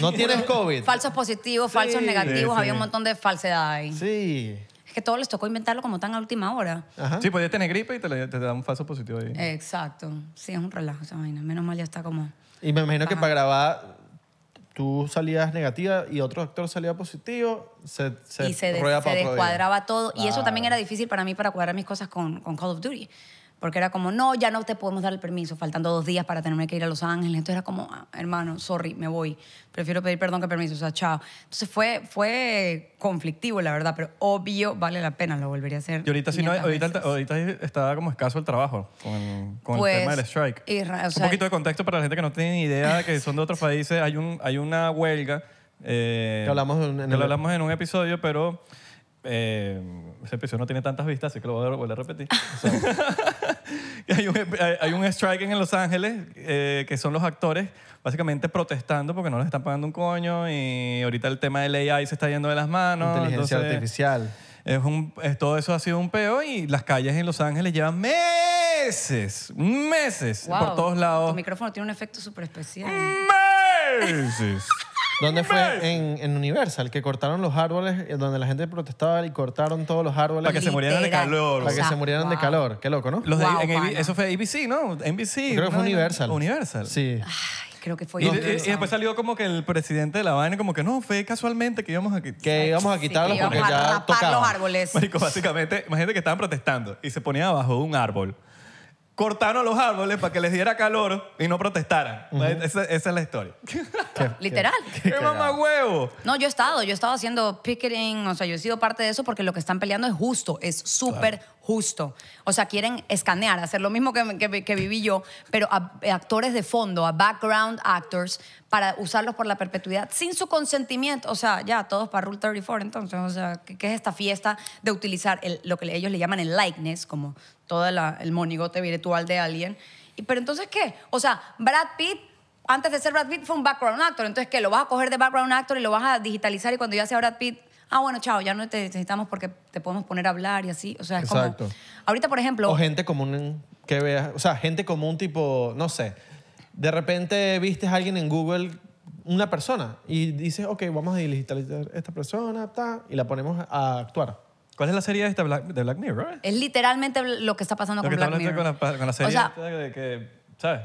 no tienes COVID. Falsos positivos, falsos negativos, había un montón de falsedad ahí. Sí. Es que todo les tocó inventarlo como tan a última hora. Sí, podías tener gripe y te, da un falso positivo ahí. Exacto. Sí, es un relajo esa vaina. Menos mal ya está como... Y me imagino que para grabar tú salías negativa y otro actor salía positivo, se, se, y se, descuadraba todo. Y eso ah. también era difícil para mí para cuadrar mis cosas con, con Call of Duty porque era como, no, ya no te podemos dar el permiso, faltando dos días para tenerme que ir a Los Ángeles. Entonces era como, ah, hermano, sorry, me voy. Prefiero pedir perdón que permiso, o sea, chao. Entonces fue, fue conflictivo, la verdad, pero obvio vale la pena, lo volvería a hacer. Y ahorita, si no, ahorita, ahorita está como escaso el trabajo con, el, con el pues, tema del strike. un poquito de contexto para la gente que no tiene ni idea de que son de otros países. Hay, un, hay una huelga. Eh, que hablamos hablamos en un episodio, pero eh, ese episodio no tiene tantas vistas, así que lo voy a volver a repetir. hay, un, strike en Los Ángeles eh, que son los actores básicamente protestando porque no les están pagando un coño y ahorita el tema de la AI se está yendo de las manos. Inteligencia artificial. Es un, todo eso ha sido un peo y las calles en Los Ángeles llevan meses, meses por todos lados. Tu micrófono tiene un efecto súper especial. ¡Meses! ¿Dónde fue? En, Universal, que cortaron los árboles, eh, donde la gente protestaba y cortaron todos los árboles. Para que se murieran de calor. Para que se murieran de calor. Qué loco, ¿no? eso fue ABC, ¿no? NBC. Creo que fue Universal. Universal. Sí. Ay, creo que fue Y, y- después salió como que el presidente de la vaina, como que no, fue casualmente que íbamos quitarlos Que íbamos a quitarlos porque ya los árboles. Marico, básicamente, imagínate que estaban protestando y se ponía de un árbol cortaron los árboles para que les diera calor y no protestaran. esa, es la historia. Literal. ¡Qué, mamá huevo! No, yo he estado, yo he estado haciendo picketing, o sea, yo he sido parte de eso porque lo que están peleando es justo, es súper o sea, quieren escanear, hacer lo mismo que, viví yo, pero a, actores de fondo, a background actors, para usarlos por la perpetuidad sin su consentimiento. O sea, ya, todos para Rule 34 entonces. O sea, ¿qué, es esta fiesta de utilizar lo que ellos le llaman el likeness, como todo el monigote virtual de alguien? Y, pero entonces, ¿qué? O sea, Brad Pitt antes de ser Brad Pitt fue un background actor. Entonces, ¿qué? Lo vas a coger de background actor y lo vas a digitalizar y cuando ya sea Brad Pitt ah, bueno, chao, ya no te necesitamos porque te podemos poner a hablar y así. O sea, es como. Ahorita, por ejemplo. O gente común que veas, o sea, gente común tipo, no sé, de repente viste a alguien en Google una persona y dices, ok, vamos a digitalizar esta persona ta, y la ponemos a actuar. ¿Cuál es la serie esta de Black Mirror? Es literalmente lo que está pasando con Black Mirror. Con la, con la serie de que, ¿sabes?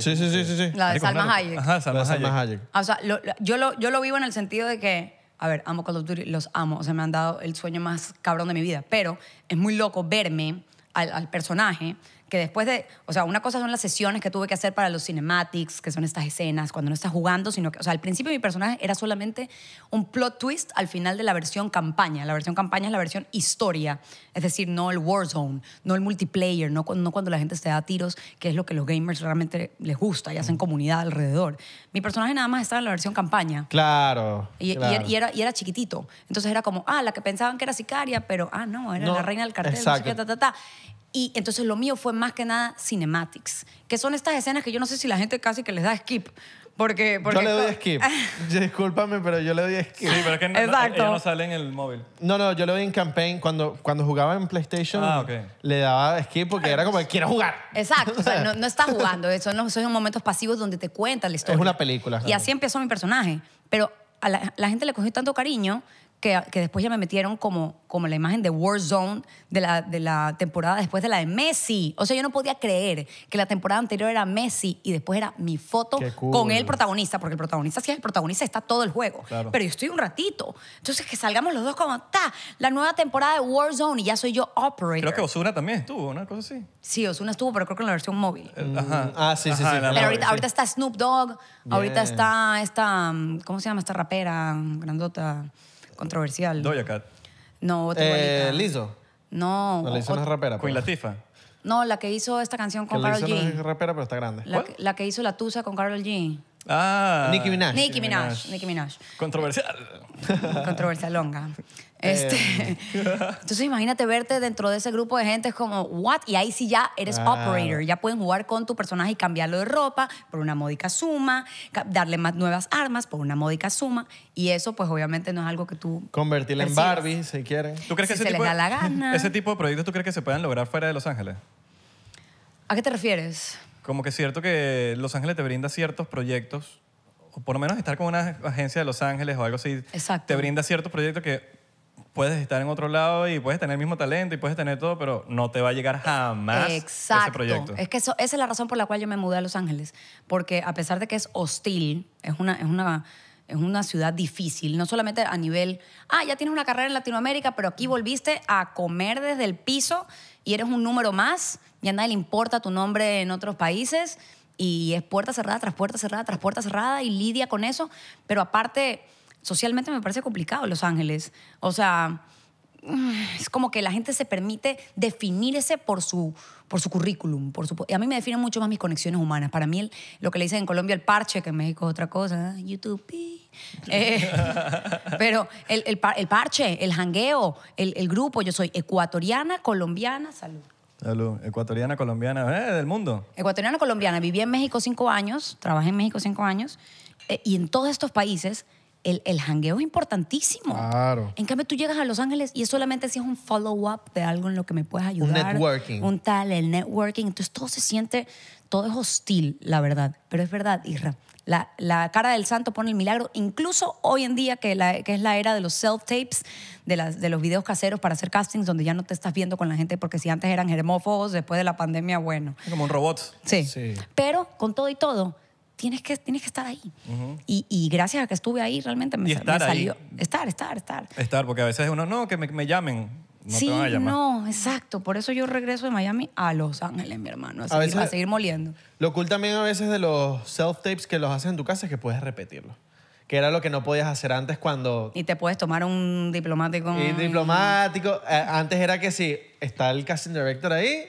sí, sí, sí, sí, La de Salma Hayek. Ajá, Salma, Hayek. Ah, o sea, yo, lo, yo lo vivo en el sentido de que a ver, amo Call los amo, o sea, me han dado el sueño más cabrón de mi vida, pero es muy loco verme al, al personaje que después de, o sea, una cosa son las sesiones que tuve que hacer para los cinematics, que son estas escenas, cuando no estás jugando, sino que, o sea, al principio mi personaje era solamente un plot twist al final de la versión campaña. La versión campaña es la versión historia, es decir, no el Warzone, no el multiplayer, no, cuando la gente se da tiros, que es lo que los gamers realmente les gusta y hacen mm. comunidad alrededor. Mi personaje nada más estaba en la versión campaña. Claro. Y, era, chiquitito. Entonces era como, ah, la que pensaban que era sicaria, pero, ah, no, era la reina del cartel. Exacto. Y entonces lo mío fue más que nada cinematics, que son estas escenas que yo no sé si la gente casi que les da skip. Porque, yo le doy skip. Discúlpame, pero yo le doy skip. Sí, pero es que no, Exacto. no sale en el móvil. No, no, yo le doy en campaign. Cuando, cuando jugaba en PlayStation, ah, le daba skip porque era como, quiero jugar. Exacto, o sea, no, no estás jugando. Son no son momentos pasivos donde te cuentan la historia. Es una película. Y así empezó mi personaje. Pero a la, la gente le cogió tanto cariño que, después ya me metieron como, como la imagen de Warzone de la, de la temporada después de la de Messi. O sea, yo no podía creer que la temporada anterior era Messi y después era mi foto con el protagonista, porque el protagonista, si es el protagonista, está todo el juego. Pero yo estoy un ratito. Entonces, que salgamos los dos como, ta la nueva temporada de Warzone y ya soy yo operator. Creo que Osuna también estuvo, una cosa así. Sí, Osuna estuvo, pero creo que en la versión móvil. Eh, ajá. Mm, ah, sí, sí, sí. ahorita, está Snoop Dogg, ahorita está esta, ¿cómo se llama esta rapera grandota? controversial. Doja Cat. No, otra eh, Lizzo. No. La Lizzo no es rapera. Queen Latifah. Pues. No, la que hizo esta canción con Carol no es rapera, pero está grande. La, que- la que hizo la tusa con Carol G. Ah. Nicki Minaj. Nicki Minaj. Nicki Minaj. Controversial. longa este, eh. entonces imagínate verte dentro de ese grupo de gente es como, ¿what? Y ahí sí ya eres operator, ya pueden jugar con tu personaje y cambiarlo de ropa por una módica suma, darle más nuevas armas por una módica suma y eso pues obviamente no es algo que tú... Convertirle en Barbie si quieren. ¿Tú crees que ese tipo da la gana. ¿Ese tipo de proyectos tú crees que se puedan lograr fuera de Los Ángeles? ¿A qué te refieres? Como que es cierto que Los Ángeles te brinda ciertos proyectos o por lo menos estar con una agencia de Los Ángeles o algo así, te brinda ciertos proyectos que puedes estar en otro lado y puedes tener el mismo talento y puedes tener todo, pero no te va a llegar jamás ese proyecto. Es que eso, esa es la razón por la cual yo me mudé a Los Ángeles, porque a pesar de que es hostil, es una, es una, es una ciudad difícil, no solamente a nivel, ah, ya tienes una carrera en Latinoamérica, pero aquí volviste a comer desde el piso y eres un número más y a nadie le importa tu nombre en otros países y es puerta cerrada tras puerta cerrada tras puerta cerrada y lidia con eso, pero aparte socialmente me parece complicado Los Ángeles. O sea, es como que la gente se permite definirse por su, por su currículum. Por su, a mí me definen mucho más mis conexiones humanas. Para mí, lo que le dicen en Colombia el parche, que en México es otra cosa, ¿eh? YouTube. Eh, pero el, el, parche, el jangueo, el, grupo, yo soy ecuatoriana, colombiana, salud. Salud, ecuatoriana, colombiana, eh, del mundo. Ecuatoriana, colombiana, viví en México cinco años, trabajé en México cinco años, y en todos estos países el, el es importantísimo. Claro. En cambio, tú llegas a Los Ángeles y es solamente si es un follow-up de algo en lo que me puedes ayudar. Un networking. Un tal, el networking. Entonces todo se siente, todo es hostil, la verdad. Pero es verdad, Isra. La, la cara del santo pone el milagro, incluso hoy en día, que, la, es la era de los self-tapes, de, de los videos caseros para hacer castings, donde ya no te estás viendo con la gente, porque si antes eran germófobos, después de la pandemia, bueno. como un robot. Sí. sí. Pero con todo y todo, tienes que, tienes que estar ahí. y, gracias a que estuve ahí, realmente me, salió. Estar, estar, estar. Estar, porque a veces uno, no, que me, llamen. No sí, te van a llamar. no, exacto. Por eso yo regreso de Miami a Los Ángeles, mi hermano, a, seguir, a seguir moliendo. Lo cool también a veces de los self-tapes que los haces en tu casa es que puedes repetirlos que era lo que no podías hacer antes cuando... Y te puedes tomar un diplomático. Y diplomático. Eh, antes era que sí, está el casting director ahí,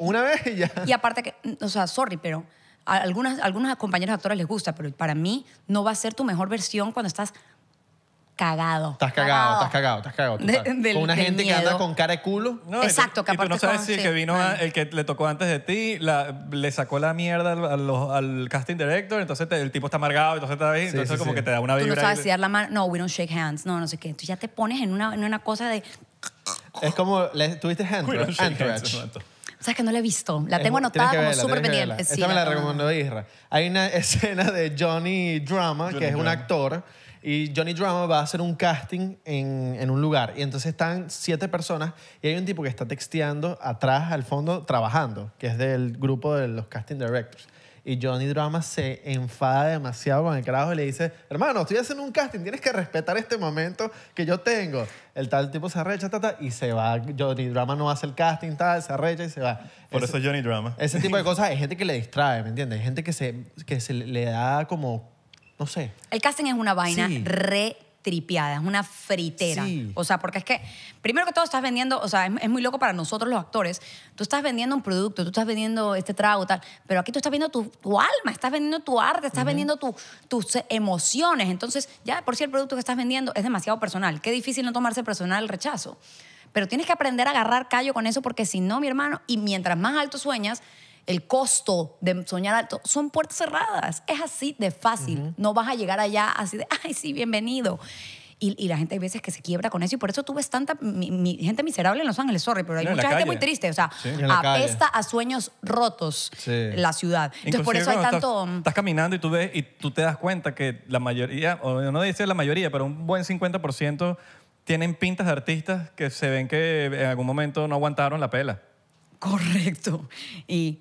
una vez y ya. Y aparte que, o sea, sorry, pero a algunas, algunos compañeros actores les gusta, pero para mí no va a ser tu mejor versión cuando estás cagado. Estás cagado, estás cagado, estás cagado. con una gente que anda con cara de culo. No, Exacto, y tú- que no sabes si el que vino, el que le tocó antes de ti, le sacó la mierda al, casting director, entonces el tipo está amargado, entonces está ahí, entonces como que te da una Tú no sabes si dar la mano. No, we don't shake hands. No, no sé qué. Entonces ya te pones en una, en una cosa de... Es como, ¿tuviste hand, hands, ¿Sabes que no la he visto? La tengo anotada como súper pendiente. Sí, Esta me la recomiendo recomendó Isra. Hay una escena de Johnny Drama, que es un actor, y Johnny Drama va a hacer un casting en, en un lugar. Y entonces están siete personas y hay un tipo que está texteando atrás, al fondo, trabajando, que es del grupo de los casting directors. Y Johnny Drama se enfada demasiado con el carajo y le dice, hermano, estoy haciendo un casting, tienes que respetar este momento que yo tengo. El tal tipo se arrecha, ta, y se va. Johnny Drama no hace el casting, tal, se arrecha y se va. Por eso Johnny Drama. Ese tipo de cosas hay gente que le distrae, ¿me entiendes? Hay gente que se, que se le da como, no sé. El casting es una vaina re tripiada, es una fritera. O sea, porque es que, primero que todo, estás vendiendo, o sea, es, muy loco para nosotros los actores. Tú estás vendiendo un producto, tú estás vendiendo este trago, tal, pero aquí tú estás vendiendo tu, alma, estás vendiendo tu arte, estás vendiendo tu, tus emociones. Entonces, ya por si el producto que estás vendiendo es demasiado personal. Qué difícil no tomarse personal el rechazo. Pero tienes que aprender a agarrar callo con eso porque si no, mi hermano, y mientras más alto sueñas, el costo de soñar alto, son puertas cerradas. Es así de fácil. No vas a llegar allá así de, ay, sí, bienvenido. Y, la gente hay veces que se quiebra con eso y por eso tú ves tanta mi, gente miserable en Los Ángeles, sorry, pero hay mucha gente muy triste, o sea, apesta a sueños rotos la ciudad. Entonces por eso hay tanto... Mm, estás, caminando y tú ves y tú te das cuenta que la mayoría, o no dice la mayoría, pero un buen 50% tienen pintas de artistas que se ven que en algún momento no aguantaron la pela. Correcto. Y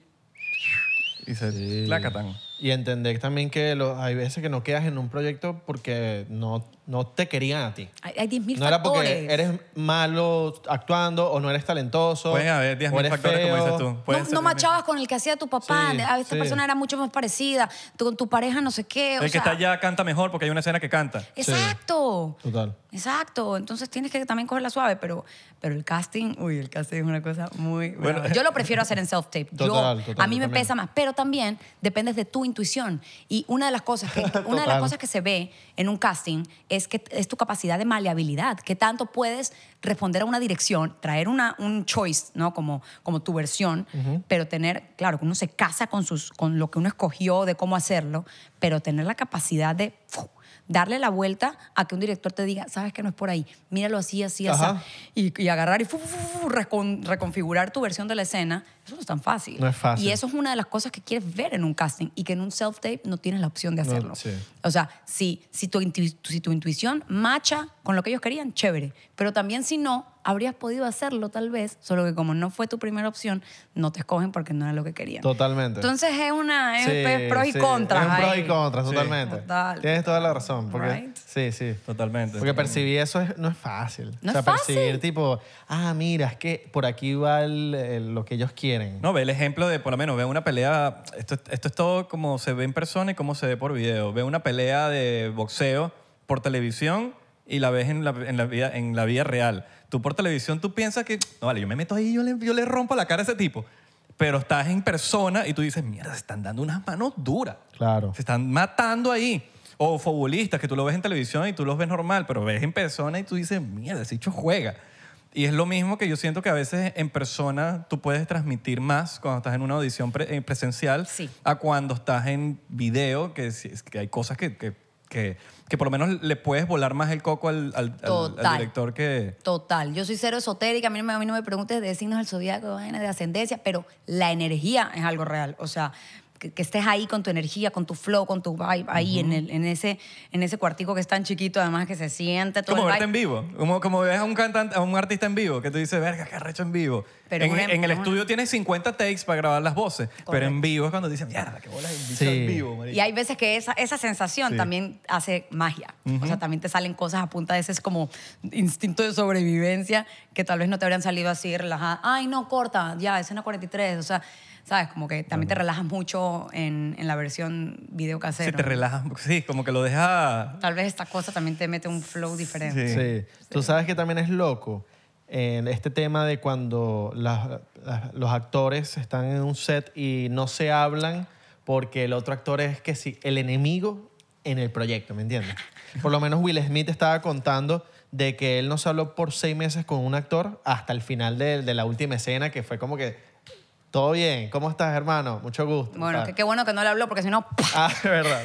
y se sí. clacatan. Y entender también que lo, hay veces que no quedas en un proyecto porque no, no te querían a ti. Hay, 10.000 factores. No era porque eres malo actuando o no eres talentoso. Pueden haber 10.000 factores, como dices tú. no, machabas con el que hacía tu papá. esta persona era mucho más parecida. Tú, con tu pareja, no sé qué. O el que está allá canta mejor porque hay una escena que canta. Exacto. Total. Exacto. Entonces tienes que también cogerla suave. Pero, pero el casting, uy, el casting es una cosa muy. Bueno, yo lo prefiero hacer en self-tape. Total, a mí me pesa más. Pero también dependes de tu intuición. Y una de las cosas que, una de las cosas que se ve en un casting es que es tu capacidad de maleabilidad, que tanto puedes responder a una dirección, traer una, un choice, ¿no? Como, como tu versión, pero tener, claro, que uno se casa con, sus, con lo que uno escogió de cómo hacerlo, pero tener la capacidad de darle la vuelta a que un director te diga, sabes que no es por ahí, míralo así, así, así, y, agarrar y reconfigurar tu versión de la escena no es tan fácil. Y eso es una de las cosas que quieres ver en un casting y que en un self-tape no tienes la opción de hacerlo. O sea, si, si, tu si tu intuición macha con lo que ellos querían, chévere. Pero también si no, habrías podido hacerlo tal vez, solo que como no fue tu primera opción, no te escogen porque no era lo que querían. Totalmente. Entonces es una es pros y contras. Es pros y contras, totalmente. Tienes toda la razón. Porque, Sí, sí. Totalmente. Porque percibir eso no es fácil. No o sea, percibir tipo, ah, mira, es que por aquí va lo que ellos quieren no, ve el ejemplo de, por lo menos, ve una pelea. Esto, es todo como se ve en persona y como se ve por video. Ve una pelea de boxeo por televisión y la ves en la, vida, en la vida real. Tú por televisión tú piensas que, no, vale, yo me meto ahí y yo le, yo le rompo la cara a ese tipo pero estás en persona y tú dices, mierda, se están dando unas manos duras. Claro. Se están matando ahí. O futbolistas que tú lo ves en televisión y tú los ves normal, pero ves en persona y tú dices, mierda, ese hecho juega. Y es lo mismo que yo siento que a veces en persona tú puedes transmitir más cuando estás en una audición eh, presencial a cuando estás en video, que, que hay cosas que, que, que, por lo menos le puedes volar más el coco al, al, director que... Total, yo soy cero esotérica, a mí, no me, a mí no me preguntes de signos del zodiaco, de ascendencia, pero la energía es algo real. O sea, que, estés ahí con tu energía, con tu flow, con tu vibe, ahí en, el, en, ese, en ese cuartico que es tan chiquito, además que se siente todo Como verte en vivo, como, como ves a un, cantante, a un artista en vivo, que tú dices, verga, qué arrecho en vivo en, el estudio tienes 50 takes para grabar las voces, pero en vivo es cuando dicen, mierda, qué bola sí. en vivo. Y hay veces que esa, esa sensación también hace magia. O sea, también te salen cosas a punta de ese es como instinto de sobrevivencia que tal vez no te habrían salido así relajada. Ay, no, corta, ya, escena 43. O sea, ¿sabes? Como que también te relajas mucho en, en la versión video casero. Sí, te relajas, sí, como que lo deja... Tal vez esta cosa también te mete un flow diferente. sí. Tú sabes que también es loco en este tema de cuando los actores están en un set y no se hablan porque el otro actor es que el enemigo en el proyecto, ¿me entiendes? Por lo menos Will Smith estaba contando de que él no se habló por seis meses con un actor hasta el final de, de la última escena, que fue como que todo bien, ¿cómo estás, hermano? Mucho gusto. Bueno, qué bueno que no le habló porque si no. Ah, es verdad.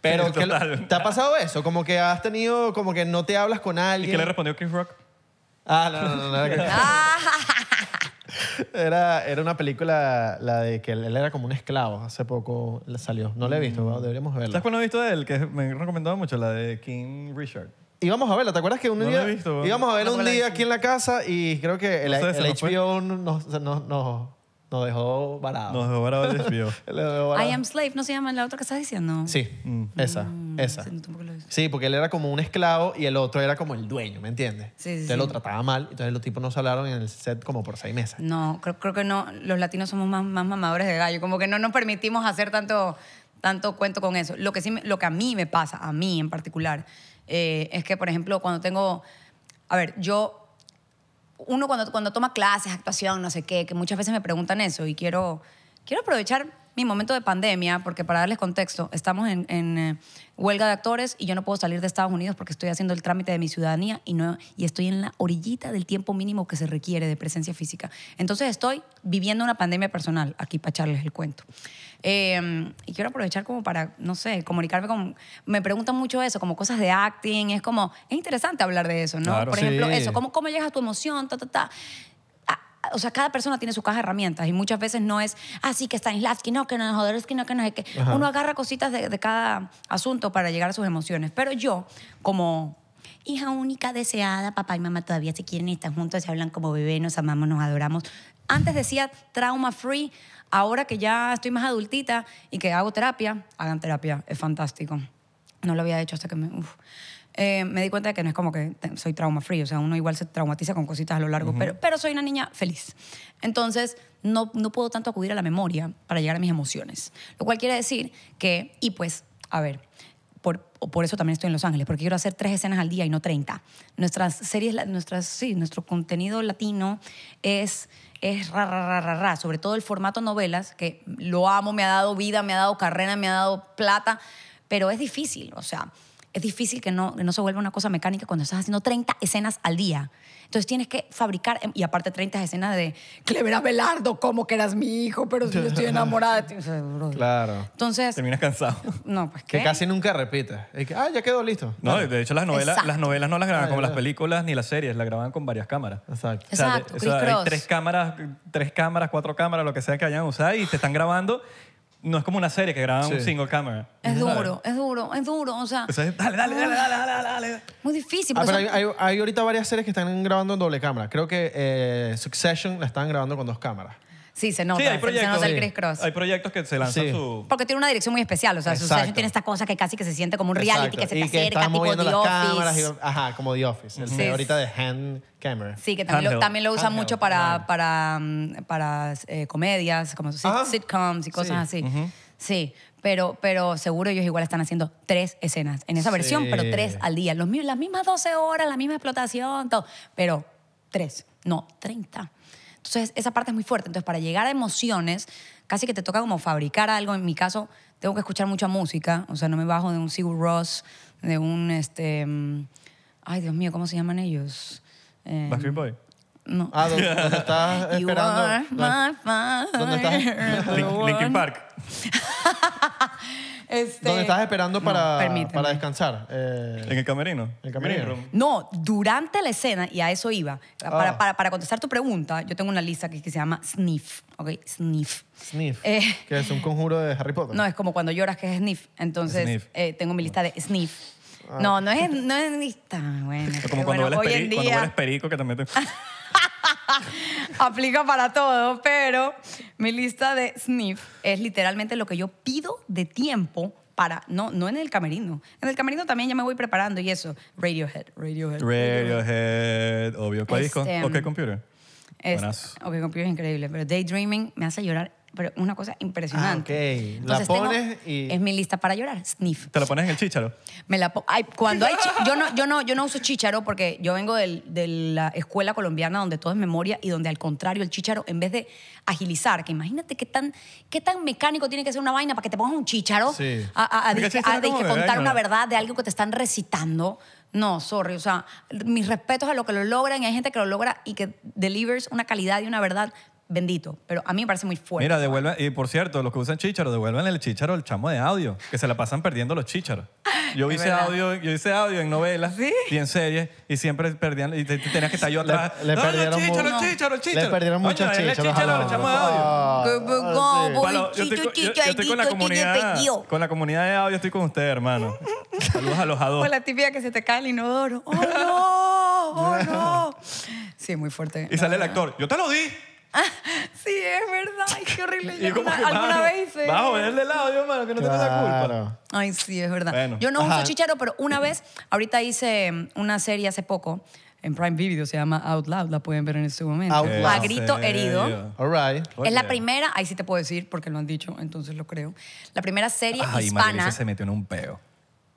Pero, ¿te ha pasado eso? Como que has tenido, como que no te hablas con alguien. ¿Y qué le respondió Chris Rock? Ah, no, no, no. no. Era, era una película, la de que él era como un esclavo. Hace poco le salió. No la he visto, mm. deberíamos verla. ¿Sabes cuál he visto de él? Que me han recomendado mucho, la de King Richard. Íbamos a verla, ¿te acuerdas que un día íbamos a verla un día aquí en la casa y creo que el, No HBO nos dejó varado. Nos dejó varado el desvío. I Am Slave, ¿no se llama la otra que estás diciendo? Sí, mm. esa, mm, esa. Sí, porque él era como un esclavo y el otro era como el dueño, ¿me entiendes? Sí, sí, entonces lo trataba mal, entonces los tipos no se hablaron en el set como por seis meses. No, creo, que no, los latinos somos más, más mamadores de gallo, como que no nos permitimos hacer tanto, tanto cuento con eso. Lo que, sí, lo que a mí me pasa, a mí en particular, eh, es que, por ejemplo, cuando tengo... A ver, yo uno cuando, cuando toma clases, actuación, no sé qué, que muchas veces me preguntan eso y quiero, quiero aprovechar mi momento de pandemia, porque para darles contexto, estamos en, eh, huelga de actores y yo no puedo salir de Estados Unidos porque estoy haciendo el trámite de mi ciudadanía y, no, y estoy en la orillita del tiempo mínimo que se requiere de presencia física. Entonces estoy viviendo una pandemia personal, aquí para echarles el cuento. Em, y quiero aprovechar como para, no sé, comunicarme con... Me preguntan mucho eso, como cosas de acting, es como, es interesante hablar de eso, ¿no? Por ejemplo, eso, ¿cómo, cómo llegas a tu emoción, ta, ta, ta ah, o sea, cada persona tiene su caja de herramientas y muchas veces no es así ah, que Stanislavski, no, que no es que no, que no que. Uno agarra cositas de, de, cada asunto para llegar a sus emociones. Pero yo, como hija única deseada, papá y mamá todavía se quieren y están juntos, se hablan como bebés nos amamos, nos adoramos. Antes decía trauma free, ahora que ya estoy más adultita y que hago terapia, hagan terapia, es fantástico. No lo había hecho hasta que me... Eh, me di cuenta de que no es como que soy trauma free, o sea, uno igual se traumatiza con cositas a lo largo, pero, pero soy una niña feliz. Entonces, no, no puedo tanto acudir a la memoria para llegar a mis emociones, lo cual quiere decir que, y pues, a ver, por, por, eso también estoy en Los Ángeles, porque quiero hacer tres escenas al día y no 30. Nuestras series, nuestras, sí, nuestro contenido latino es es ra, ra, ra, ra, sobre todo el formato novelas, que lo amo, me ha dado vida, me ha dado carrera, me ha dado plata, pero es difícil, o sea, es difícil que no, no se vuelva una cosa mecánica cuando estás haciendo 30 escenas al día. Entonces tienes que fabricar, em, y aparte 30 escenas de Clevera Belardo, como que eras mi hijo, pero yo estoy enamorada de ti. Claro. Entonces. Terminas cansado. No, pues ¿qué? Que casi nunca repites. que, ah, ya quedó listo. No, de hecho las novelas, las novelas no las graban ah, como las películas ni las series, las graban con varias cámaras. Exacto. hay tres cámaras, tres cámaras, cuatro cámaras, lo que sea que hayan usado y te están grabando no es como una serie que graban un single camera. Es duro, es duro, es duro. O sea, dale, dale, dale, dale, dale, muy difícil. Ah, pues, hay, ahorita varias series que están grabando en doble cámara. Creo que eh, Succession la están grabando con dos cámaras. Sí, se nota. Sí, hay proyectos. Hay proyectos que se lanzan su... Porque tiene una dirección muy especial. O sea, su tiene esta cosa que casi que se siente como un reality que se te y que acerca, tipo The cámaras. ajá, como The Office. El Sí. ahorita de hand camera. Sí, que también lo, usan mucho para, para, mm, para eh, comedias, como sitcoms y cosas así. Sí, pero, pero seguro ellos igual están haciendo tres escenas en esa versión, pero tres al día. Los, las mismas 12 horas, la misma explotación, todo. Pero tres, no, 30. Entonces, esa parte es muy fuerte. Entonces, para llegar a emociones, casi que te toca como fabricar algo. En mi caso, tengo que escuchar mucha música. O sea, no me bajo de un Sigur Ross, de un, este... Mm, ay, Dios mío, ¿cómo se llaman ellos? Eh, em, Boy. No. Ah, ¿dónde, estás esperando? ¿Dónde estás? Link- Linkin Park. Este ¿Dónde estás esperando para, para descansar? Eh, en el camerino. el camerino. No, durante la escena, y a eso iba, ah. para, para- contestar tu pregunta, yo tengo una lista que, se llama Sniff, ¿ok? Sniff. Sniff. Eh, que es un conjuro de Harry Potter. No, es como cuando lloras que es Sniff. Entonces, eh, tengo mi lista de Sniff. Ah. No, no es, no es lista. Bueno, Es como cuando, hoy en cuando perico que te te... Aplica para todo, pero mi lista de sniff es literalmente lo que yo pido de tiempo para, no, no en el camerino. En el camerino también ya me voy preparando y eso. Radiohead, Radiohead. Radiohead, obvio. ¿Cuál disco? Este, ok, Computer. ok, Computer es increíble, pero Daydreaming me hace llorar pero una cosa impresionante. Ah, ok. la pones y... Es mi lista para llorar, sniff. ¿Te la pones en el chícharo? Me la Ay, cuando hay... yo, no, yo, no, yo no uso chícharo porque yo vengo de la escuela colombiana donde todo es memoria y donde al contrario el chícharo, en vez de agilizar, que imagínate qué tan, qué tan mecánico tiene que ser una vaina para que te pongas un chícharo sí. a, contar una verdad de algo que te están recitando. No, sorry. O sea, mis respetos a los que lo logran hay gente que lo logra y que delivers una calidad y una verdad bendito, pero a mí me parece muy fuerte. Mira, devuelven, y por cierto, los que usan chícharo, devuelven el chícharo al chamo de audio, que se la pasan perdiendo los chícharos. Yo hice audio, yo hice audio en novelas ¿Sí? y en series y siempre perdían y tenías que estar yo atrás. Le, le perdieron mucho chícharo, chícharo, chícharo. Le perdieron muchos chícharo. El chamo de audio. Yo estoy con la comunidad, de audio estoy con ustedes hermano. Saludos a los ados. Con la típica que se te cae el inodoro. Oh no, oh no. Sí, muy fuerte. Y sale el actor. Yo te lo di. sí, es verdad. Ay, qué horrible. alguna, vez hice. Vamos a ver de lado, yo, mío que no claro. tengo la culpa. Ay, sí, es verdad. yo no uso chicharo, pero una vez, ahorita hice mm, una serie hace poco en Prime Video, se llama Out Loud, la pueden ver en este momento. Out Loud. A grito herido. All right. Es la primera, ahí sí te puedo decir porque lo han dicho, entonces lo creo. La primera serie hispana Ay, hispana. si se metió en un peo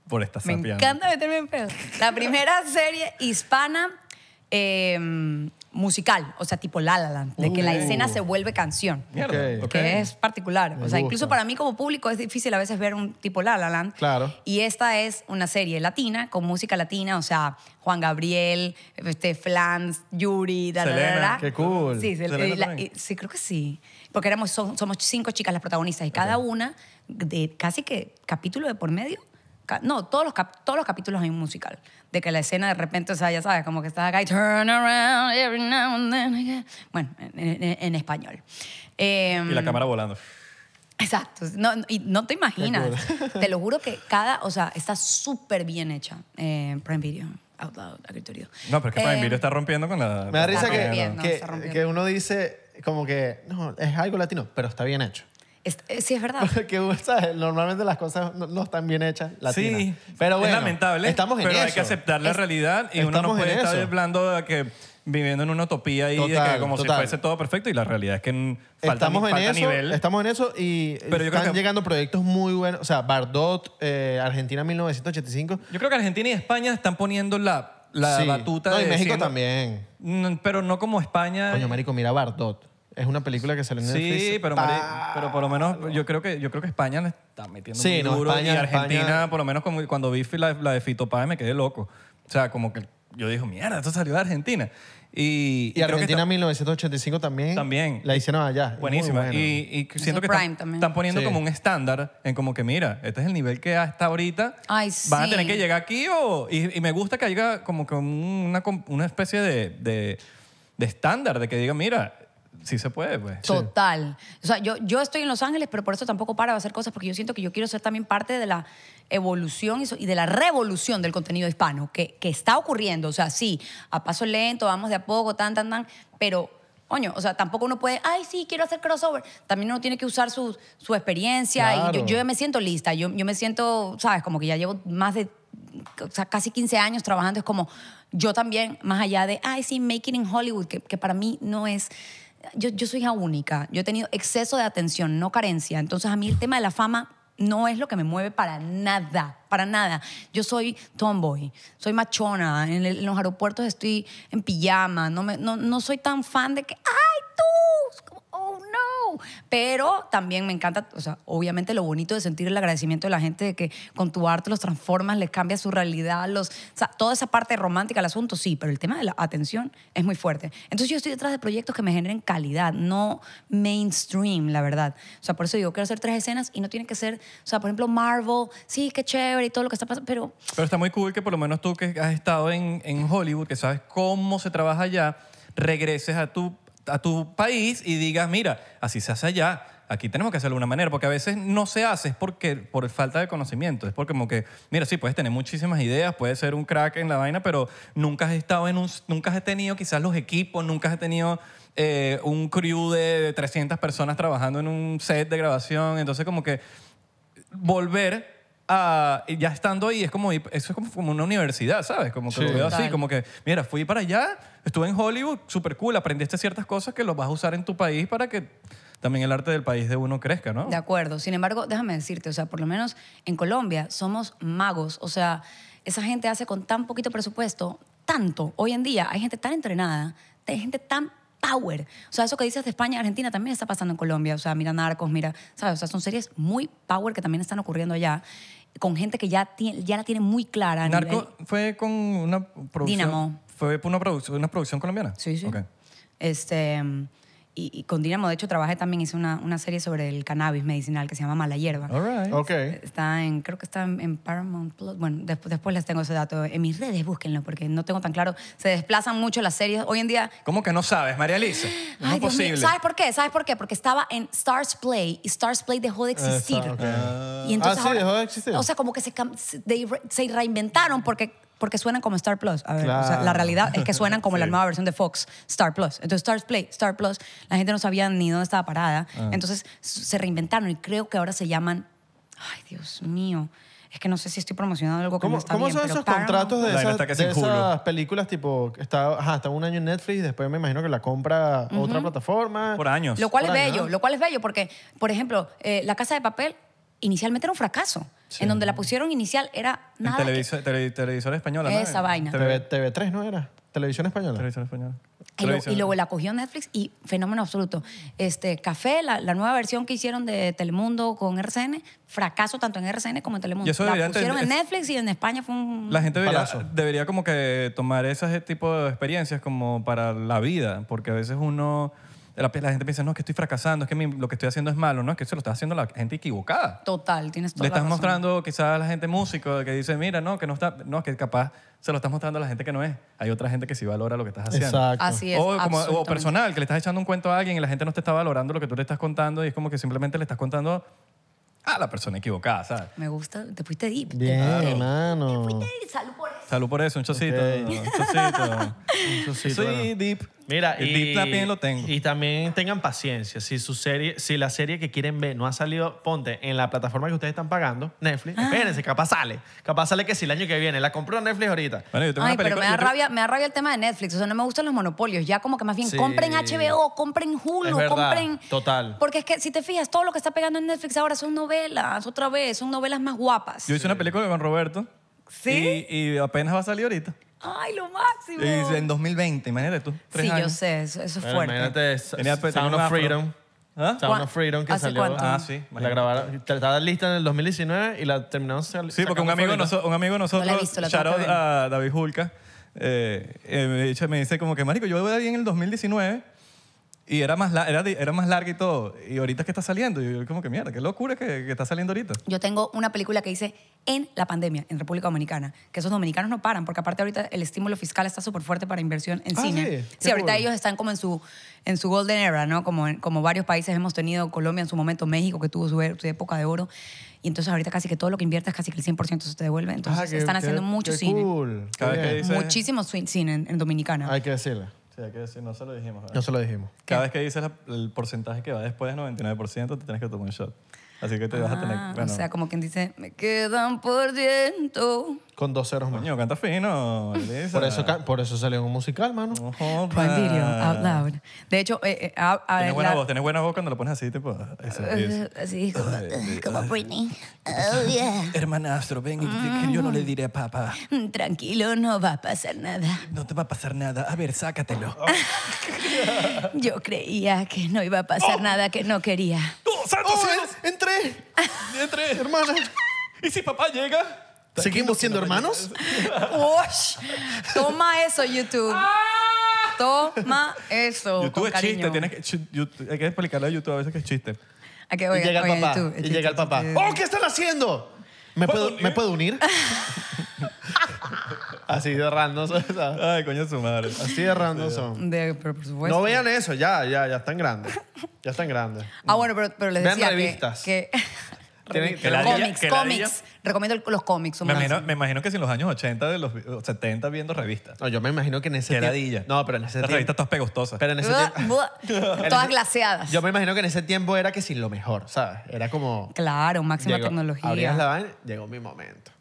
por esta Me encanta meterme en peo. La primera serie hispana eh, musical, o sea, tipo La La Land, de que la escena se vuelve canción, Okay. que es particular. o sea, incluso para mí como público es difícil a veces ver un tipo La La Land. Claro. Y esta es una serie latina, con música latina, o sea, Juan Gabriel, este, Flans, Yuri, da, da, da, qué cool. Eh, eh, sí, creo que sí. Porque éramos, somos cinco chicas las protagonistas y cada una, de casi que capítulo de por medio, no, todos los, todos los capítulos hay un musical. De que la escena de repente, o sea, ya sabes, como que está acá turn around every now and then Bueno, en, español. y la em, cámara volando. Exacto. No, y no te imaginas. Te lo juro que cada, o sea, está súper bien hecha eh, Prime Video. Out loud, No, pero es que Prime Video em, está rompiendo con la... Me da risa que, que, que uno dice como que, no, es algo latino, pero está bien hecho. Eh, sí, es verdad. que normalmente las cosas no, están bien hechas. Sí, pero bueno, es lamentable. Estamos en pero hay que aceptar la realidad y uno no puede estar hablando de que viviendo en una utopía y de que como si fuese todo perfecto y la realidad es que estamos en eso, nivel. estamos en eso y están llegando proyectos muy buenos. O sea, Bardot, eh, Argentina 1985. Yo creo que Argentina y España están poniendo la, la Sí. batuta No, y México también. Pero no como España. Coño, marico, mira Bardot. Es una película que sale en Netflix. Sí, pero, pero por lo menos yo creo que yo creo que España le está metiendo Sí, muy duro España- y Argentina, por lo menos cuando vi la, la de Fito me quedé loco. O sea, como que yo dije, mierda, esto salió de Argentina. Y, Argentina 1985 también. También. La hicieron allá. Buenísima. Y, y siento que están, poniendo como un estándar en como que, mira, este es el nivel que hasta ahorita Ay, van a tener que llegar aquí. O, y, me gusta que haya como que una, una especie de, de, de estándar de que diga, mira, sí se puede, pues. Total. O sea, yo, yo estoy en Los Ángeles, pero por eso tampoco paro de hacer cosas, porque yo siento que yo quiero ser también parte de la evolución y de la revolución del contenido hispano, que, está ocurriendo. O sea, sí, a paso lento, vamos de a poco, tan, tan, tan, pero coño, o sea, tampoco uno puede, ay, sí, quiero hacer crossover. También uno tiene que usar su, su experiencia. Y yo, yo, me siento lista, yo, me siento, ¿sabes? Como que ya llevo más de o sea, casi 15 años trabajando. Es como yo también, más allá de, ay, sí, making in Hollywood, que, que para mí no es yo, yo soy hija única, yo he tenido exceso de atención, no carencia. Entonces a mí el tema de la fama no es lo que me mueve para nada, para nada. Yo soy tomboy, soy machona, en, en los aeropuertos estoy en pijama, no, me, no, no, soy tan fan de que, ¡ay, tú! Pero también me encanta, o sea, obviamente lo bonito de sentir el agradecimiento de la gente de que con tu arte los transformas, les cambias su realidad, los, o sea, toda esa parte romántica del asunto, sí, pero el tema de la atención es muy fuerte. Entonces yo estoy detrás de proyectos que me generen calidad, no mainstream, la verdad. O sea, por eso digo, quiero hacer tres escenas y no tiene que ser, o sea, por ejemplo, Marvel, sí, qué chévere y todo lo que está pasando, pero... Pero está muy cool que por lo menos tú que has estado en, en Hollywood, que sabes cómo se trabaja allá, regreses a tu a tu país y digas, mira, así se hace allá, aquí tenemos que hacerlo de una manera, porque a veces no se hace, es porque, por falta de conocimiento, es porque como que, mira, sí, puedes tener muchísimas ideas, puedes ser un crack en la vaina, pero nunca has estado en un, nunca has tenido quizás los equipos, nunca has tenido eh, un crew de, de 300 personas trabajando en un set de grabación, entonces como que volver ya estando ahí, es como, eso es como, una universidad, ¿sabes? Como que mira, fui para allá, estuve en Hollywood, súper cool, aprendiste ciertas cosas que los vas a usar en tu país para que también el arte del país de uno crezca, ¿no? De acuerdo. Sin embargo, déjame decirte, o sea, por lo menos en Colombia somos magos. O sea, esa gente hace con tan poquito presupuesto, tanto. Hoy en día hay gente tan entrenada, hay gente tan power. O sea, eso que dices de España, Argentina también está pasando en Colombia. O sea, mira Narcos, mira, ¿sabes? O sea, son series muy power que también están ocurriendo allá con gente que ya, tiene, ya la tiene muy clara. ¿Narco fue con una producción? Dinamo. ¿Fue por una producción, una producción colombiana? Sí, sí. Okay. Este, y, con Dinamo, de hecho, trabajé también, hice una, serie sobre el cannabis medicinal que se llama Mala Hierba. All okay. Está en, creo que está en, Paramount Plus. Bueno, después, después les tengo ese dato en mis redes, búsquenlo, porque no tengo tan claro. Se desplazan mucho las series. Hoy en día... ¿Cómo que no sabes, María Elisa? No es posible. ¿Sabes por qué? ¿Sabes por qué? Porque estaba en Stars Play y Stars Play dejó de existir. ah, sí, dejó de existir. O sea, como que se reinventaron porque porque suenan como Star Plus. la realidad es que suenan como la nueva versión de Fox, Star Plus. Entonces, Star Play, Star Plus, la gente no sabía ni dónde estaba parada. Ah. Entonces, se reinventaron y creo que ahora se llaman, ay, Dios mío. Es que no sé si estoy promocionando algo como está ¿Cómo son esos contratos de, esas, esas, películas? Tipo, está, ajá, un año en Netflix, y después me imagino que la compra otra plataforma. Por años. Lo cual es bello, lo cual es bello porque, por ejemplo, eh, La Casa de Papel inicialmente era un fracaso. En donde la pusieron inicial era nada. Televisor, española. Esa vaina. TV, 3 no era. Televisión española. Televisión española. Y, luego la cogió Netflix y fenómeno absoluto. Este, Café, la, nueva versión que hicieron de Telemundo con RCN, fracaso tanto en RCN como en Telemundo. Y eso la pusieron en Netflix y en España fue un La gente debería, como que tomar ese tipo de experiencias como para la vida, porque a veces uno la, gente piensa, no, es que estoy fracasando, es que lo que estoy haciendo es malo, no, es que se lo está haciendo la gente equivocada. Total, tienes toda Le estás mostrando quizás a la gente músico que dice, mira, no, que no está, no, es que capaz se lo estás mostrando a la gente que no es. Hay otra gente que sí valora lo que estás haciendo. Exacto. Así es. O, personal, que le estás echando un cuento a alguien y la gente no te está valorando lo que tú le estás contando y es como que simplemente le estás contando a la persona equivocada, ¿sabes? Me gusta, te fuiste deep. Bien, hermano. Te fuiste deep, salud por eso. Salud por eso, un chocito. Un Soy deep. Mira, y, también tengan paciencia. Si su serie, si la serie que quieren ver no ha salido, ponte en la plataforma que ustedes están pagando, Netflix. Ah. Espérense, capaz sale. Capaz sale que si el año que viene. La compró Netflix ahorita. Bueno, Ay, pero me da, rabia, el tema de Netflix. O sea, no me gustan los monopolios. Ya como que más bien compren HBO, compren Hulu, compren. Total. Porque es que si te fijas, todo lo que está pegando en Netflix ahora son novelas, otra vez, son novelas más guapas. Yo hice una película con Roberto. ¿Sí? y apenas va a salir ahorita. ¡Ay, lo máximo! Y en 2020, imagínate tú. Sí, yo sé, eso, es fuerte. Imagínate Tenía- Sound of Freedom. ¿Ah? Sound of Freedom que salió. cuánto? Ah, sí, La Estaba lista en el 2019 y la terminamos... Sí, porque un amigo, de un amigo nosotros, a David Hulka. eh, eh, me dice- me dice como que, marico, yo voy a ir en el 2019 y era más, la, era, más larga y todo. Y ahorita es que está saliendo. Y yo como que mierda, qué locura que, que está saliendo ahorita. Yo tengo una película que hice en la pandemia, en República Dominicana, que esos dominicanos no paran, porque aparte ahorita el estímulo fiscal está súper fuerte para inversión en ah, cine. Sí, ahorita ellos están como en su, en su golden era, ¿no? Como, como varios países hemos tenido, Colombia en su momento, México, que tuvo e, su, época de oro. Y entonces ahorita casi que todo lo que inviertes, casi que el 100% se te devuelve. Entonces ah, están haciendo mucho cine. Cool. Muchísimo cine en, Dominicana. Hay que decirlo que no se lo dijimos. No se lo dijimos. Cada vez que dices el porcentaje que va después del 99%, te tienes que tomar un shot. Así que te vas a tener... Ah, bueno, O sea, como quien dice, me quedan por ciento. Con dos ceros más. Coño, canta fino. Por eso, por eso salió un musical, mano. Ojo, pues Out Loud. De hecho, a- eh, eh, Tienes buena voz, tienes buena voz cuando lo pones así, tipo. Eh, así, como, como Britney. Oh, yeah. Hermanastro, ven, que yo no le diré a papá. Mm, tranquilo, no va a pasar nada. No te va a pasar nada. A ver, sácatelo. Yo creía que no iba a pasar oh. nada que no quería. ¡Oh, santo ¡Oh, cielo! entré! ¡Entré! Hermana. ¿Y si papá llega? ¿Seguimos siendo hermanos? Wosh. toma eso, YouTube. Toma eso. YouTube es chiste. Tienes que, hay que explicarle a YouTube a veces que es chiste. Ah, y llega el papá. llega el papá. ¡Oh, qué están haciendo! ¿Me ¿Puedo unir? Así de random. Ay, coño su madre. Así de random son. No vean eso, ya, ya, ya están grandes. Ya están grandes. Ah, bueno, pero, pero les decía que- revistas. que... la- Cómics, cómics. Recomiendo los cómics. Me imagino, me imagino que si en los años 80, de los 70 viendo revistas. No, yo me imagino que en ese No, pero en Las revistas todas pegostosas. Todas glaseadas. Yo me imagino que en ese tiempo era que sin lo mejor, ¿sabes? Era como. Claro, máxima tecnología. llegó mi momento.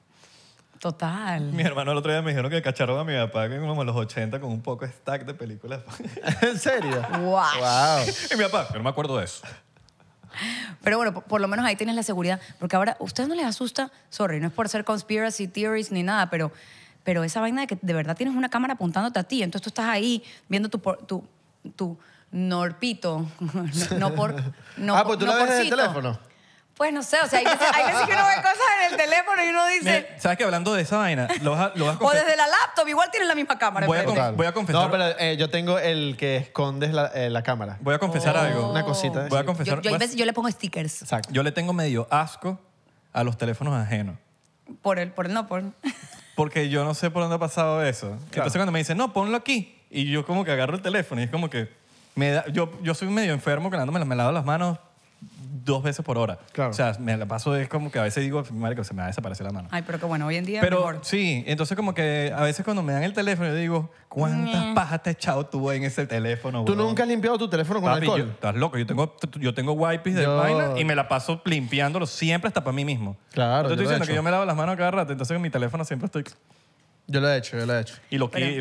Total. Mi hermano el otro día me dijeron que cacharon a mi papá que como los 80 con un poco stack de películas. ¿En serio? Wow. y mi papá, yo no me acuerdo de eso. Pero bueno, por, lo menos ahí tienes la seguridad. Porque ahora, ¿a ustedes no les asusta? Sorry, no es por ser conspiracy theories ni nada, pero, pero esa vaina de que de verdad tienes una cámara apuntándote a ti. Entonces tú estás ahí viendo tu, tu, tu norpito. No, por. No, ah, pues tú no la el teléfono. Pues no sé, o sea, hay veces, que uno ve cosas en el teléfono y uno dice... ¿Sabes que hablando de esa vaina? Lo vas lo vas O desde la laptop, igual tienen la misma cámara. voy, a confesar, No, pero eh, yo tengo el que escondes la, eh, cámara. voy a confesar oh. algo. Una cosita. Voy a confesar. Yo, yo, veces yo le pongo stickers. Exacto. yo le tengo medio asco a los teléfonos ajenos. Por el, por el no, por... Porque yo no sé por dónde ha pasado eso. Entonces cuando me dicen, no, ponlo aquí. Y yo como que agarro el teléfono y es como que... Me da, yo, yo soy medio enfermo que me lavo las manos dos veces por hora. O sea, me la paso, es como que a veces digo, marico, se me va a desaparecer la mano. Ay, pero que bueno, hoy en día Pero sí, entonces como que a veces cuando me dan el teléfono, yo digo, ¿cuántas mm. pajas te has echado tú en ese teléfono, ¿Tú nunca has limpiado tu teléfono con Papi, yo- estás loco, yo tengo, yo tengo wipes de vaina y me la paso limpiándolo siempre hasta para mí mismo. Claro, entonces yo estoy que yo me lavo las manos cada rato, entonces en mi teléfono siempre estoy... Yo lo he hecho, yo lo he hecho. Y lo que y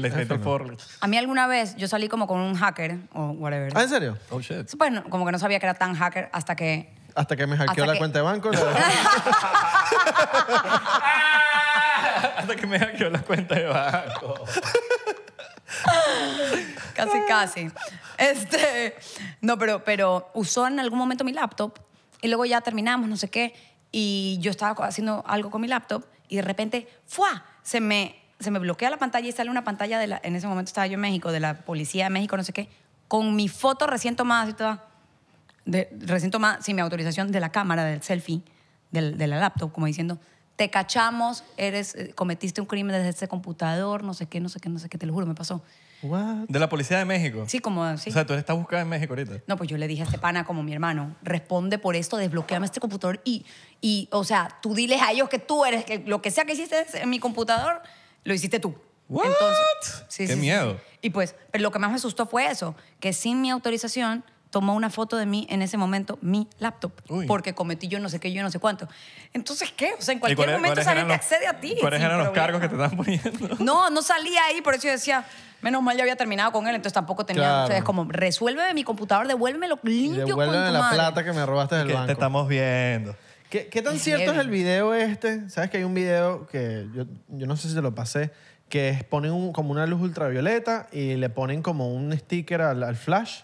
A mí alguna vez yo salí como con un hacker o whatever. ¿Ah, en serio? Oh, shit. Bueno, pues, como que no sabía que era tan hacker hasta que... Hasta que me hackeó la cuenta de banco. hasta que me hackeó la cuenta de banco. casi, casi. Este, no, pero, pero usó en algún momento mi laptop y luego ya terminamos, no sé qué, y yo estaba haciendo algo con mi laptop y de repente, ¡fua! Se me se me bloquea la pantalla y sale una pantalla de la, en ese momento estaba yo en México, de la policía de México, no sé qué, con mi foto recién tomada, y toda, de, recién tomada, sin mi autorización, de la cámara, del selfie, del, de la laptop, como diciendo, te cachamos, eres, eh, cometiste un crimen desde este computador, no sé qué, no sé qué, no sé qué, te lo juro, me pasó. ¿De la policía de México? Sí, como así. O sea, tú estás buscada en México ahorita. No, pues yo le dije a este pana, como mi hermano, responde por esto, desbloqueame este computador y, y, o sea, tú diles a ellos que tú eres, que lo que sea que hiciste en mi computador, lo hiciste tú. ¿What? sí, ¡Qué miedo! Y pues, pero lo que más me asustó fue eso, que sin mi autorización tomó una foto de mí en ese momento mi laptop porque cometí yo no sé qué yo no sé cuánto entonces qué o sea en cualquier momento alguien te accede a ti cuáles eran los cargos que te estaban poniendo no no salía ahí por eso yo decía menos mal ya había terminado con él entonces tampoco tenía claro. es como resuélveme mi computador devuélvemelo limpio y devuélveme la plata que me robaste del banco te estamos viendo ¿Qué, tan cierto es el video este? ¿Sabes que hay un video que yo, no sé si te lo pasé? Que ponen como una luz ultravioleta y le ponen como un sticker al, flash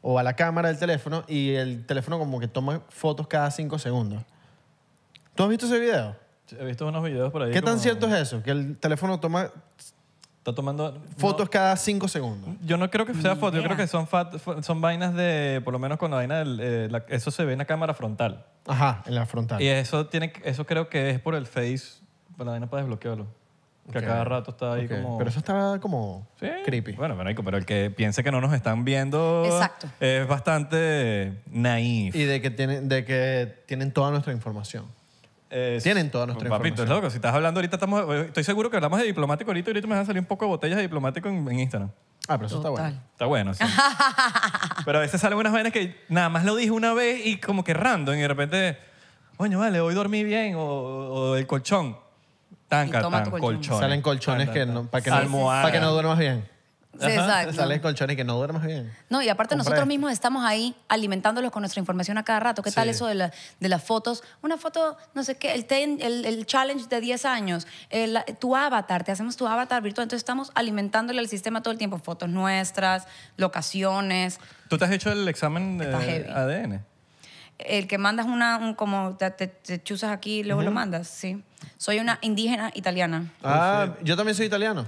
o a la cámara del teléfono y el teléfono como que toma fotos cada cinco segundos. ¿Tú has visto ese video? He visto unos videos por ahí. ¿Qué tan cierto es eso? Que el teléfono toma Está tomando... Fotos cada cinco segundos. Yo no creo que sea foto, yo creo que son, son vainas de, por lo menos con la vaina, eh, eso se ve en la cámara frontal. Ajá, en la frontal. Y eso, tiene, eso creo que es por el face, la vaina para desbloquearlo. Que a cada rato está ahí como... Pero eso está como creepy. Bueno, pero el que piense que no nos están viendo es bastante naif. Y de que, tienen, de que tienen toda nuestra información. Tienen todas nuestras Papito, es loco. Si estás hablando ahorita, estamos, eh, estoy seguro que hablamos de diplomático ahorita. y Ahorita me van a salir un poco de botellas de diplomático en, Instagram. Ah, pero eso está bueno. Está bueno, sí. Pero a veces salen unas veces que nada más lo dije una vez y como que random. Y de repente, coño, vale, hoy dormí bien. O, el colchón. Tan, colchón. Salen colchones que para que, no, para que no duermas bien exacto. Sales y que no duermas bien. No, y aparte nosotros mismos estamos ahí alimentándolos con nuestra información a cada rato. ¿Qué tal eso de, las fotos? Una foto, no sé qué, el, challenge de 10 años, tu avatar, te hacemos tu avatar virtual. Entonces estamos alimentándole al sistema todo el tiempo. Fotos nuestras, locaciones. ¿Tú te has hecho el examen de ADN? El que mandas una, como te, te, chuzas aquí y luego lo mandas, sí. Soy una indígena italiana. Ah, oh, yo también soy italiano.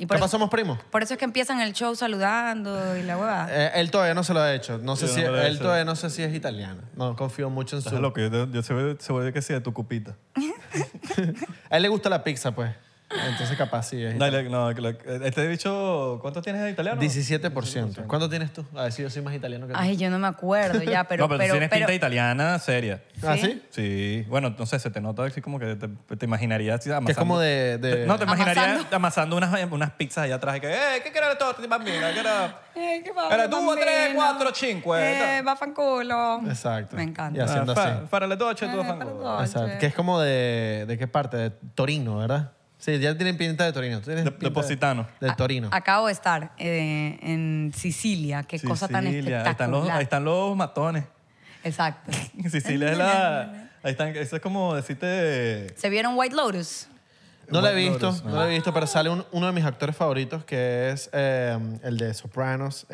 Y por somos primos. Por eso es que empiezan el show saludando y la huevada. el eh, él todavía no se lo ha hecho. No sé si, no todavía no sé si es italiano. No confío mucho en su... Yo, sé se ve que sí, de tu cupita. a él le gusta la pizza, pues. Entonces capaz sí es. No, no, este bicho, ¿cuánto tienes de italiano? 17%. ¿Cuánto tienes tú? A ver si yo soy más italiano que tú. Ay, yo no me acuerdo ya, pero... no, pero, tienes pinta italiana seria. ¿Ah, ¿sí? sí? bueno, entonces se te nota así como que te, imaginarías Que es como de- No, te imaginarías Amasando. unas, unas pizzas allá atrás y que, eh, ¿qué quieres todo? te ¿qué de Eh, qué padre, Era 2, de todo? ¿Qué eh, eh, va fan todo? Exacto. Me encanta. Y ah, así. Para le ¿Qué Eh, tú para ¿Qué Exacto. Que es como de, de qué parte? De Torino, ¿verdad? Sí, ya tienen pinta de Torino. De, de Del Torino. acabo de estar eh, en Sicilia. Qué cosa tan Ahí están los, matones. Exacto. Sicilia es la... Ahí están, eso es como decirte... ¿Se vieron White Lotus? No la he visto, no. la he visto, pero sale uno de mis actores favoritos que es eh, el de Sopranos.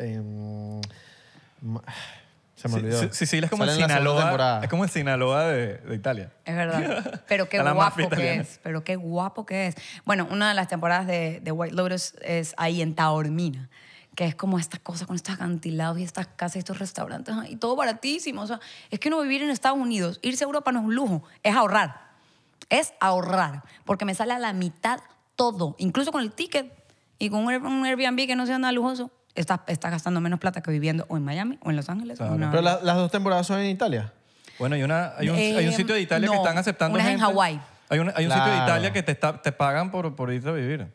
Sí, sí, es como el Sinaloa. Es como de, Italia. Es verdad. Pero qué guapo que es. Pero qué guapo que es. Bueno, una de las temporadas de, White Lotus es ahí en Taormina, que es como esta cosa con estos acantilados y estas casas y estos restaurantes ah, y todo baratísimo. O sea, es que uno vivir en Estados Unidos, irse a Europa no es un lujo, es ahorrar. Es ahorrar, porque me sale a la mitad todo, incluso con el ticket y con un Airbnb que no sea nada lujoso, estás, estás gastando menos plata que viviendo o en Miami o en Los Ángeles. Pero las dos temporadas son en Italia. Bueno, hay, una, hay, un, hay un eh, sitio de Italia que están aceptando una es en Hawái. Hay, hay un sitio de Italia que te, te pagan por, por irte a vivir.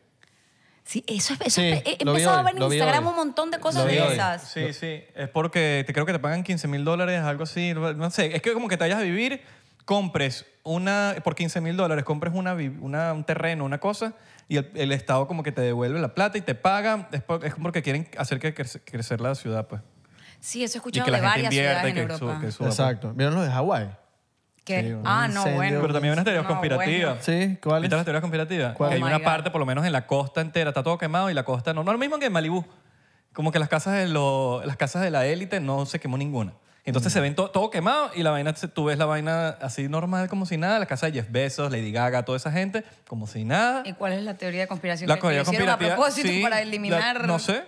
Sí, eso es. Eh, he empezado a ver en Instagram un montón de cosas de esas. Sí, sí. Es porque te creo que te pagan 15 mil dólares, algo así. No sé. Es que como que te vayas a vivir, compres una. Por 15 mil dólares, compres una, una- un terreno, una cosa y el, Estado como que te devuelve la plata y te paga, Es, como que porque quieren hacer que crecer la ciudad, pues. Sí, eso he escuchado de varias ciudades en que Europa. que pues. Exacto. miren ¿Vieron los de Hawái? ah, no, bueno. Pero también hay unas teorías conspirativa. conspirativas. Sí, ¿cuáles? ¿Viste las teorías conspirativas? ¿Cuál? Que hay una oh parte, por lo menos en la costa entera, está todo quemado y la costa no. No, lo mismo que en Malibú. Como que las casas de, las casas de la élite no se quemó ninguna. Entonces mm. se ven todo quemado y la vaina, tú ves la vaina así normal como si nada, la casa de Jeff Bezos, Lady Gaga, toda esa gente, como si nada. ¿Y cuál es la teoría de conspiración la que teoría a propósito para eliminar? no sé,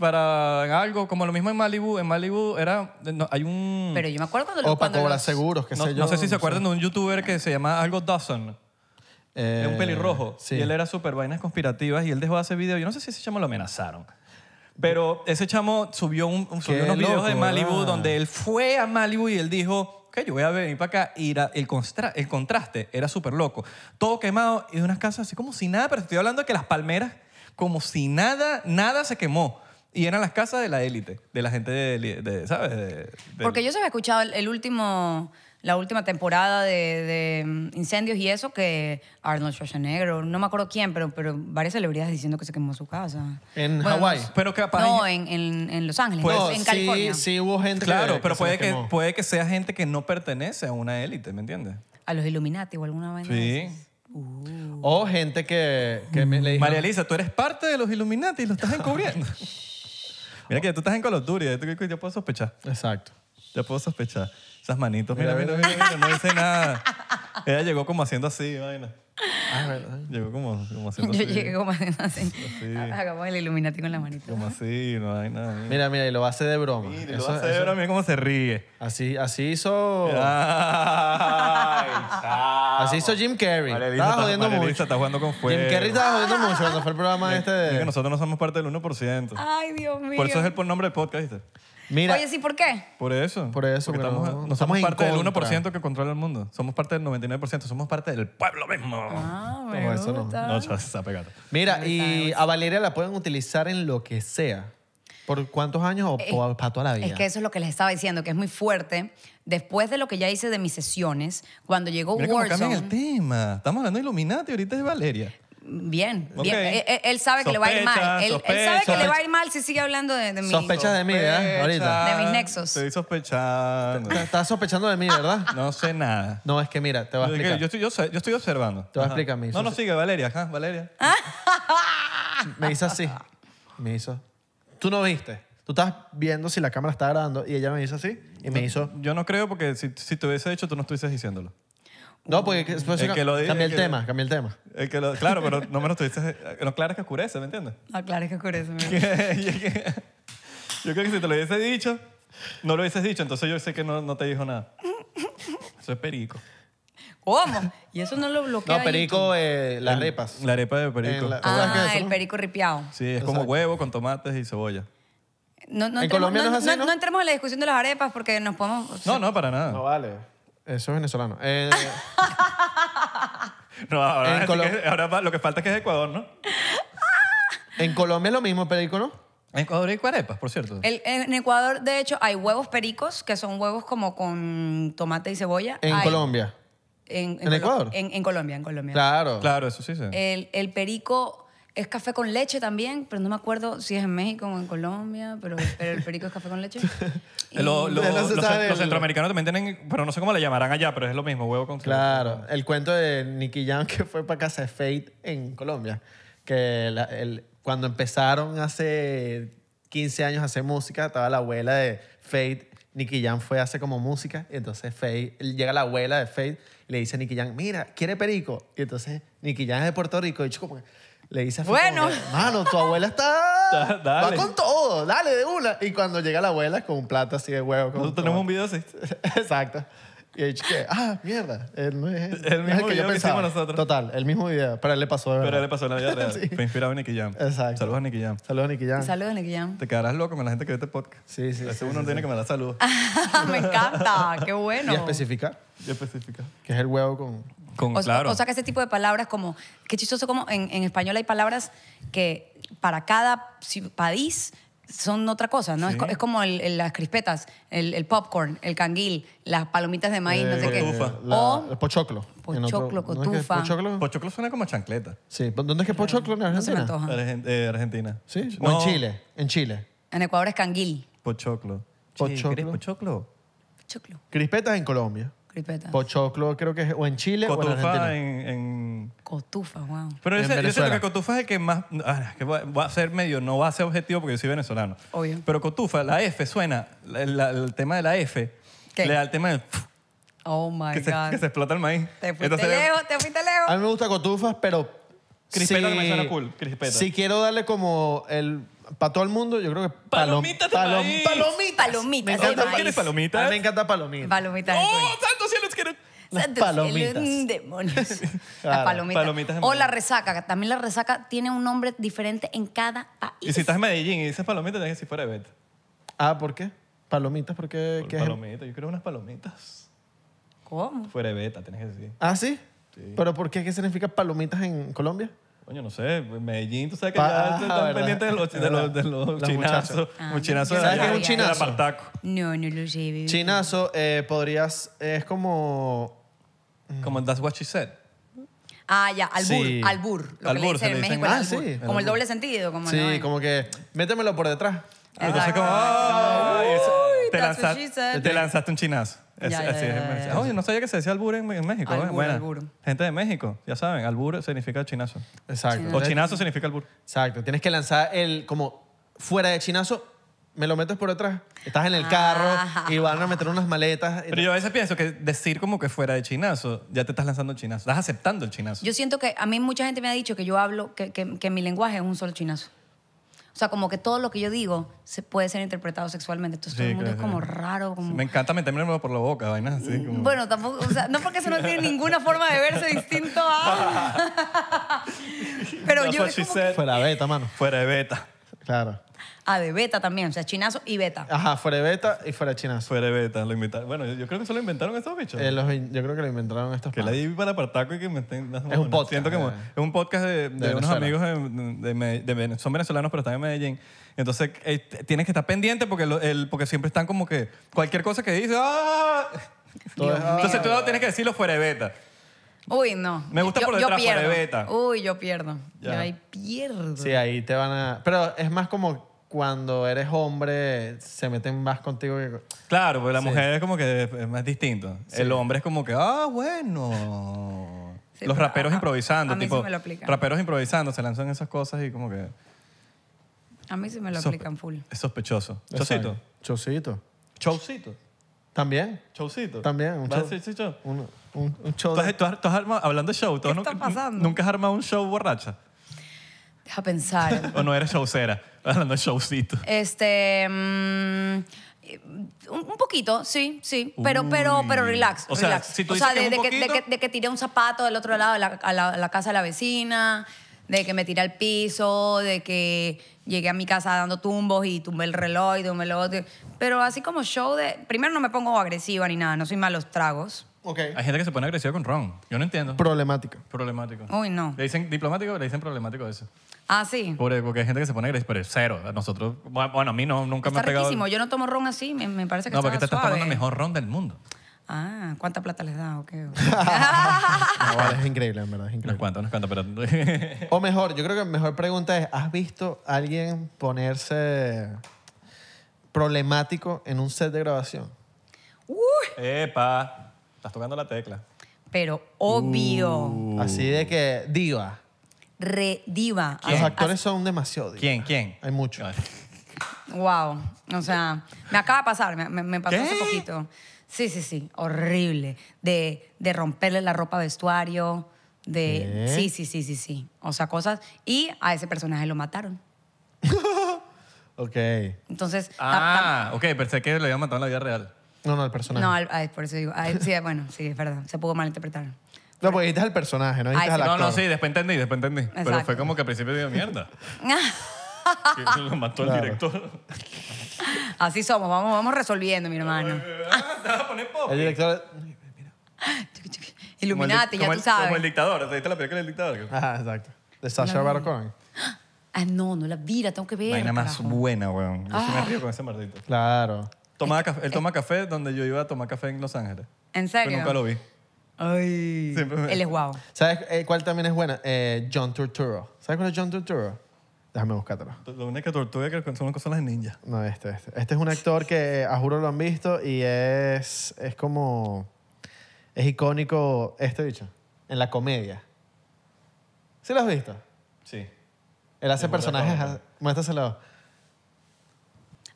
para algo, como lo mismo en Malibu, en Malibu era, hay un... Pero yo me acuerdo cuando... O para cobrar seguros, qué no, sé yo. No sé si se acuerdan de un youtuber que se llama algo Dawson. Eh, un pelirrojo. Y él era súper vainas conspirativas y él dejó ese hacer Yo no sé si se llama lo amenazaron. Pero ese chamo subió, unos videos de Malibu ah. donde él fue a Malibu y él dijo, ok, yo voy a venir para acá. Y el, el contraste era súper loco. Todo quemado y de unas casas así como si nada, pero estoy hablando de que las palmeras, como si nada, nada se quemó. Y eran las casas de la élite, de la gente de, ¿sabes? Porque yo se había escuchado el último la última temporada de, mm, incendios y eso, que Arnold Schwarzenegger, no me acuerdo quién, pero, pero varias celebridades diciendo que se quemó su casa. En Hawaii No, pero No, en, Los Ángeles, pues en California. Sí, hubo gente Claro, pero puede, que, puede que sea gente que no pertenece a una élite, ¿me entiendes? A los Illuminati o alguna vez Sí. O gente que, María Elisa, tú eres parte de los Illuminati y lo estás encubriendo. Mira que tú estás en Call of puedo sospechar. Exacto. yo puedo sospechar. Esas manitos, mira, mira, mira, no dice nada. Ella llegó como haciendo así, vaina. Ah, llegó como, como haciendo Yo así. llegué como haciendo así. así. Hagamos el Illuminati con las manitos. Como así, no hay nada. Mira, Mira, y lo hace de broma. Mira, lo Eso- hace de broma, mira cómo se ríe. Así, así hizo. Ay, Así hizo Jim Carrey. Estaba jodiendo mucho. está jugando con fuego. Jim Carrey estaba jodiendo mucho cuando fue el programa este que nosotros no somos parte del 1%. Ay, Dios mío. Por eso es el nombre del podcast, ¿viste? Mira, Oye, ¿sí por qué? Por eso. Por eso. Porque estamos, no, somos parte del 1% que controla el mundo. Somos parte del 99%. Somos parte del pueblo mismo. Ah, me eso no. está pegado. Mira, y a Valeria la pueden utilizar en lo que sea. ¿Por cuántos años o eh, para toda la vida? Es que eso es lo que les estaba diciendo, que es muy fuerte. Después de lo que ya hice de mis sesiones, cuando llegó Mira Warzone... Cómo el tema. Estamos hablando de Illuminati, ahorita es Valeria. Bien, bien. Eh, eh, él, sabe que le va a ir mal. Él, sabe que le va a ir mal si sigue hablando de, mí. Sospechas de mí, ¿verdad? Ahorita. De mis nexos. Estoy sospechando. Estás sospechando de mí, ah, ¿verdad? no sé nada. No, es que mira, te voy a explicar. Yo estoy, yo, estoy observando. Te voy a explicar, mi No, no sigue, Valeria. Ajá, Valeria. me hizo así. Me hizo. Tú no viste. Tú estás viendo si la cámara está grabando y ella me hizo así y me hizo. Yo no creo porque si, te hubiese hecho, tú no estuvieses diciéndolo. No, porque después el que el, tema, cambié el tema. claro, pero no me lo estuviste. Eh, no, claro es que oscurece, ¿me entiendes? No, claro, es que oscurece. yo creo que si te lo hubiese dicho, no lo hubieses dicho, entonces yo sé que no, no te dijo nada. Eso es perico. ¿Cómo? Y eso no lo bloquea. No, perico, eh, las arepas. La arepa de perico. Ah, el perico ripiado. Sí, es como huevo con tomates y cebolla. No, no En Colombia no es así, ¿no? no entremos en la discusión de las arepas porque nos podemos... No, no, para nada. No vale. Eso es venezolano. Eh, no, ahora, lo que falta es que es Ecuador, ¿no? en Colombia es lo mismo, perico, ¿no? En Ecuador hay cuarepas, por cierto. en Ecuador, de hecho, hay huevos pericos, que son huevos como con tomate y cebolla. En Colombia. En, Ecuador? En, Colombia, en Colombia. Claro. Claro, eso sí. sí. el perico es café con leche también, pero no me acuerdo si es en México o en Colombia, pero, el perico es café con leche. los, centroamericanos también tienen, pero no sé cómo le llamarán allá, pero es lo mismo, huevo con Claro, el cuento de Nicky Jam que fue para casa de Fate en Colombia, que cuando empezaron hace 15 años a hacer música, estaba la abuela de Fate, Nicky Jam fue a hacer como música, y entonces Fate, llega la abuela de Fate y le dice a Nicky Jam, mira, ¿quiere perico? Y entonces Nicky Jam es de Puerto Rico, y yo como... Le dice a Bueno. mano, tu abuela está... va con todo, dale de una. Y cuando llega la abuela con un plato así de huevo. ¿Tú tenemos un video así. Exacto. Y el chico, ah, mierda, él no es, Él es mismo video que hicimos nosotros. Total, el mismo video, pero él le pasó de Pero le pasó en la vida real. Sí. Fue inspirado en Nicky Jam. Saludos a Nicky Jam. Saludos, Nicky Jam Saludos, Nicky Jam. Te quedarás loco con la gente que ve este podcast. Sí, sí, uno tiene que me mandar saludos. Me encanta, qué bueno. Y especifica, Y especificar que es el huevo con o, sea que ese tipo de palabras como, qué chistoso como en, español hay palabras que para cada país son otra cosa, ¿no? Es, como las crispetas, el, popcorn, el canguil, las palomitas de maíz, no sé eh, qué. o el pochoclo. Pochoclo, cotufa. pochoclo? suena como chancleta. Sí, ¿dónde es que pochoclo en Argentina? En eh, Argentina. ¿Sí? No. en Chile, en Chile. En Ecuador es canguil. Pochoclo. pochoclo? Pochoclo. Crispetas en Colombia. Crispeta. Pochoclo creo que es o en Chile o en Argentina. En, en... Cotufa, wow. Pero ese, yo siento que Cotufa es el que más... ah, que va, a ser medio, no va a ser objetivo porque yo soy venezolano. Obvio. Pero Cotufa, la F suena, el tema de la F, le da el tema de Oh my que, se, God. que se explota el maíz. Te fuiste lejos, te fuiste lejos. A mí me gusta cotufas, pero... Crispeta me suena cool, crispeta. Si quiero darle como el para todo el mundo, yo creo que palomitas. palomitas. Palomitas Me encanta, ¿Quieres palomitas? A mí me encanta palomitas. ¡Oh, palomitas. ¡Oh, santo cielo! Es que palomitas. Demonios. Las palomitas. palomitas o la resaca. También la resaca tiene un nombre diferente en cada país. Y si estás en Medellín y dices palomitas, tienes que decir fuera de beta. Ah, ¿por qué? Palomitas, ¿por qué? ¿Qué Palomitas, yo creo unas palomitas. ¿Cómo? Fuera de beta, tienes que decir. Ah, ¿sí? Sí. ¿Pero por qué? ¿Qué significa palomitas en Colombia? Coño, no sé, Medellín, tú sabes que ya ah, están pendientes de los, de los, chinazos. Un ah, chinazo ¿Sabes es un chinazo? No, no lo sé. baby. Chinazo, eh, podrías. Es como. Mm. Como en That's What She Said. Ah, ya, albur, albur. Lo que en sí. Como el doble sentido, como Sí, como que. Métemelo por detrás. Entonces, como te, lanzaste, un chinazo. no sabía que se decía albur en, México. Gente de México, ya saben, albur significa chinazo. Exacto. O chinazo significa albur. Exacto. Tienes que lanzar el, como fuera de chinazo, me lo metes por detrás Estás en el ah. carro y van a meter unas maletas. Pero yo a veces pienso que decir como que fuera de chinazo, ya te estás lanzando el chinazo. Estás aceptando el chinazo. Yo siento que a mí mucha gente me ha dicho que yo hablo, que, que, que mi lenguaje es un solo chinazo. O sea, como que todo lo que yo digo se puede ser interpretado sexualmente. Entonces todo el mundo es como raro. Como... Me encanta meterme por la boca, vainas mm, Bueno, tampoco, o sea, no porque eso no tiene ninguna forma de verse distinto a... Pero yo... Fuera de beta, mano. Fuera de beta. Claro. A ah, de beta también, o sea, chinazo y beta. Ajá, fuera beta y fuera chinazo. Fuera beta, lo inventaron. Bueno, yo creo que eso lo inventaron estos bichos. Eh, yo creo que lo inventaron estos Que la di para Partaco y que me estén... Es un podcast. Siento que eh. es un podcast de, unos amigos de, son venezolanos pero están en Medellín. Entonces eh, tienes que estar pendiente porque, el, porque siempre están como que cualquier cosa que dices... ¡ah! Ah. Entonces, tú tienes que decirlo fuera beta. Uy, no. Me gusta por detrás, Fuera beta. Uy, yo pierdo. Ya. ahí pierdo. Sí, ahí te van a... Pero es más como cuando eres hombre se meten más contigo que... Claro, porque la mujer es como que es más distinto. El hombre es como que, ah, bueno. Los raperos improvisando, a mí tipo, me lo aplican. raperos improvisando, se lanzan esas cosas y como que... A mí sí me lo aplican full. Es sospechoso. Chocito. Chocito. Chocito. También. Showcito. También. Un show. Un, ¿Tú hablando de show, ¿tú ¿Qué está nunca, pasando? nunca has armado un show borracha? Deja pensar. o no eres showcera, hablando de showcito. Este. Mm, un poquito, sí, sí, pero, pero, pero relax. O sea, de, que tiré un zapato del otro lado la, a la, casa de la vecina, de que me tiré al piso, de que llegué a mi casa dando tumbos y tumbé el reloj y tumbé el otro. Pero así como show de... Primero no me pongo agresiva ni nada, no soy malos tragos. Okay. Hay gente que se pone agresiva con ron. Yo no entiendo. problemático Problemático. Uy, no. Le dicen diplomático, le dicen problemático eso. Ah, sí. E, porque hay gente que se pone gris, pero es cero. Nosotros, bueno, a mí no, nunca me ha pegado. riquísimo. Yo no tomo ron así, me, parece que no, porque te estás tomando el mejor ron del mundo. Ah, ¿cuánta plata les da? O qué? es increíble, en verdad, es Nos increíble. cuenta, no cuenta, pero... O mejor, yo creo que la mejor pregunta es, ¿has visto a alguien ponerse problemático en un set de grabación? Uy, Epa, estás tocando la tecla. pero obvio. Así de que diva rediva. Los actores son demasiado. ¿Quién? ¿Quién? Hay muchos. Wow. O sea, me acaba de pasar, me, pasó hace poquito. Sí, sí, sí. Horrible. De, romperle la ropa vestuario. De. Sí, sí, sí, sí, sí. O sea, cosas. Y a ese personaje lo mataron. Ok. Entonces. Ah, ok, pensé que lo habían matado en la vida real. No, no, el personaje. no, por eso digo. bueno, sí, es verdad. Se pudo malinterpretar. No, porque dijiste el personaje, no dijiste al No, no, sí, después entendí, después entendí. Pero fue como que al principio dio mierda. Que Lo mató el director. Así somos, vamos, vamos resolviendo, mi hermano. Ah, te vas a poner pop. El director. Iluminate, ya tú sabes. Como el dictador, ¿te diste la película el dictador? Ajá, exacto. De Sasha Baron Ah, no, no la vi, la tengo que ver. Vaina más buena, weón. Yo sí me ah. río con ese maldito. Claro. Tomaba café- él toma café donde yo iba a tomar café en Los Ángeles. ¿En serio? Pero nunca lo vi. Ay. Pues, Él es guau. ¿Sabes eh, cuál también es buena? Eh, John Turturro. ¿Sabes cuál es John Turturro? Déjame buscártelo. Lo único que tortuga que son cosas las ninjas. No, este, este. Este es un actor que eh, a juro lo han visto y es, es como. Es icónico este dicho En la comedia. ¿Sí lo has visto? Sí. Él hace personajes. Muéstraselo.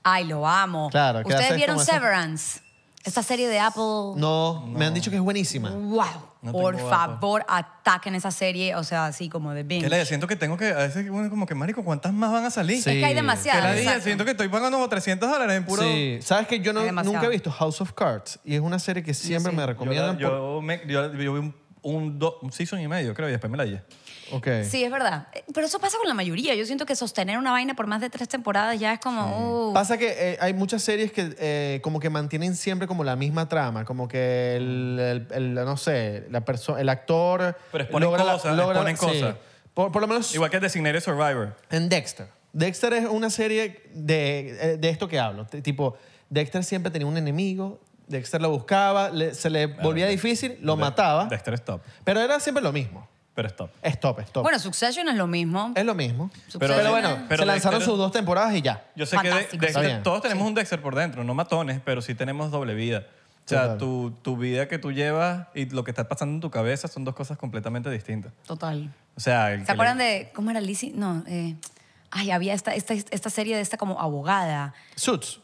Ay, lo amo. Claro, ¿Ustedes vieron Severance? Esta serie de Apple. No, me han dicho que es buenísima. ¡Wow! Por favor, ataquen esa serie, o sea, así como de binge. Que la siento que tengo que, a veces uno como que, marico, ¿cuántas más van a salir? Sí. Es que hay Que la demasiadas. siento que estoy pagando como 300 dólares en puro... Sí, sabes que yo nunca he visto House of Cards y es una serie que siempre me recomiendan. yo, yo- vi un, un, un season y medio, creo, y después me la dije. Sí, es verdad. Eh, pero eso pasa con la mayoría. Yo siento que sostener una vaina por más de tres temporadas ya es como... Uh. Pasa que eh, hay muchas series que eh, como que mantienen siempre como la misma trama, como que el, no sé, la el actor... Pero exponen cosas, Por, lo menos... Igual que Designated Survivor. En Dexter. Dexter es una serie de, de esto que hablo. Tipo, Dexter siempre tenía un enemigo, Dexter lo buscaba, se le volvía difícil, lo mataba. Dexter stop. Pero era siempre lo mismo. Pero stop. Stop, stop. Bueno, Succession es lo mismo. Es lo mismo. Pero, bueno, pero se lanzaron sus dos temporadas y ya. Yo sé que todos tenemos un Dexter por dentro, no matones, pero sí tenemos doble vida. O sea, tu, vida que tú llevas y lo que está pasando en tu cabeza son dos cosas completamente distintas. Total. O sea, ¿Se acuerdan de cómo era Lizzie? No, eh, ay, había esta, esta, esta serie de esta como abogada. Suits.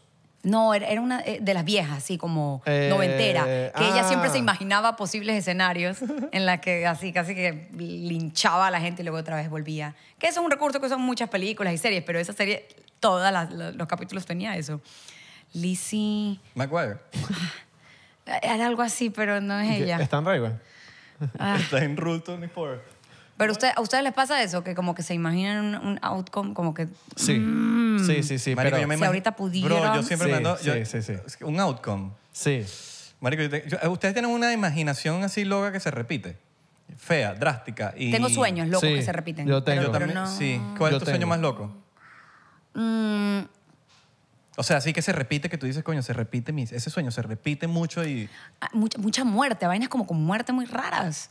No, era, una eh, de las viejas, así como eh, noventera, que ella siempre se ah. imaginaba posibles escenarios en las que así casi que linchaba a la gente y luego otra vez volvía. Que eso es un recurso que usan muchas películas y series, pero esa serie, todos los capítulos tenía eso. Lizzie, McGuire. Ah, era algo así, pero no es ella. Ah. Está en Está en Rule 24. Pero a ustedes les pasa eso, que como que se imaginan un, outcome, como que... Sí, mm. sí, sí, sí. pero yo me si ahorita pudiera... Bro, yo siempre me ando... Yo, sí, sí, un outcome. Sí. Marico, eh, ustedes tienen una imaginación así loca que se repite. Fea, drástica y... Tengo sueños locos que se repiten. Yo tengo. también, Sí. ¿Cuál es tu sueño más loco? Mm. O sea, así que se repite, que tú dices, coño, se repite, ese sueño se repite mucho y... Ah, mucha, mucha muerte, vainas como con muerte muy raras.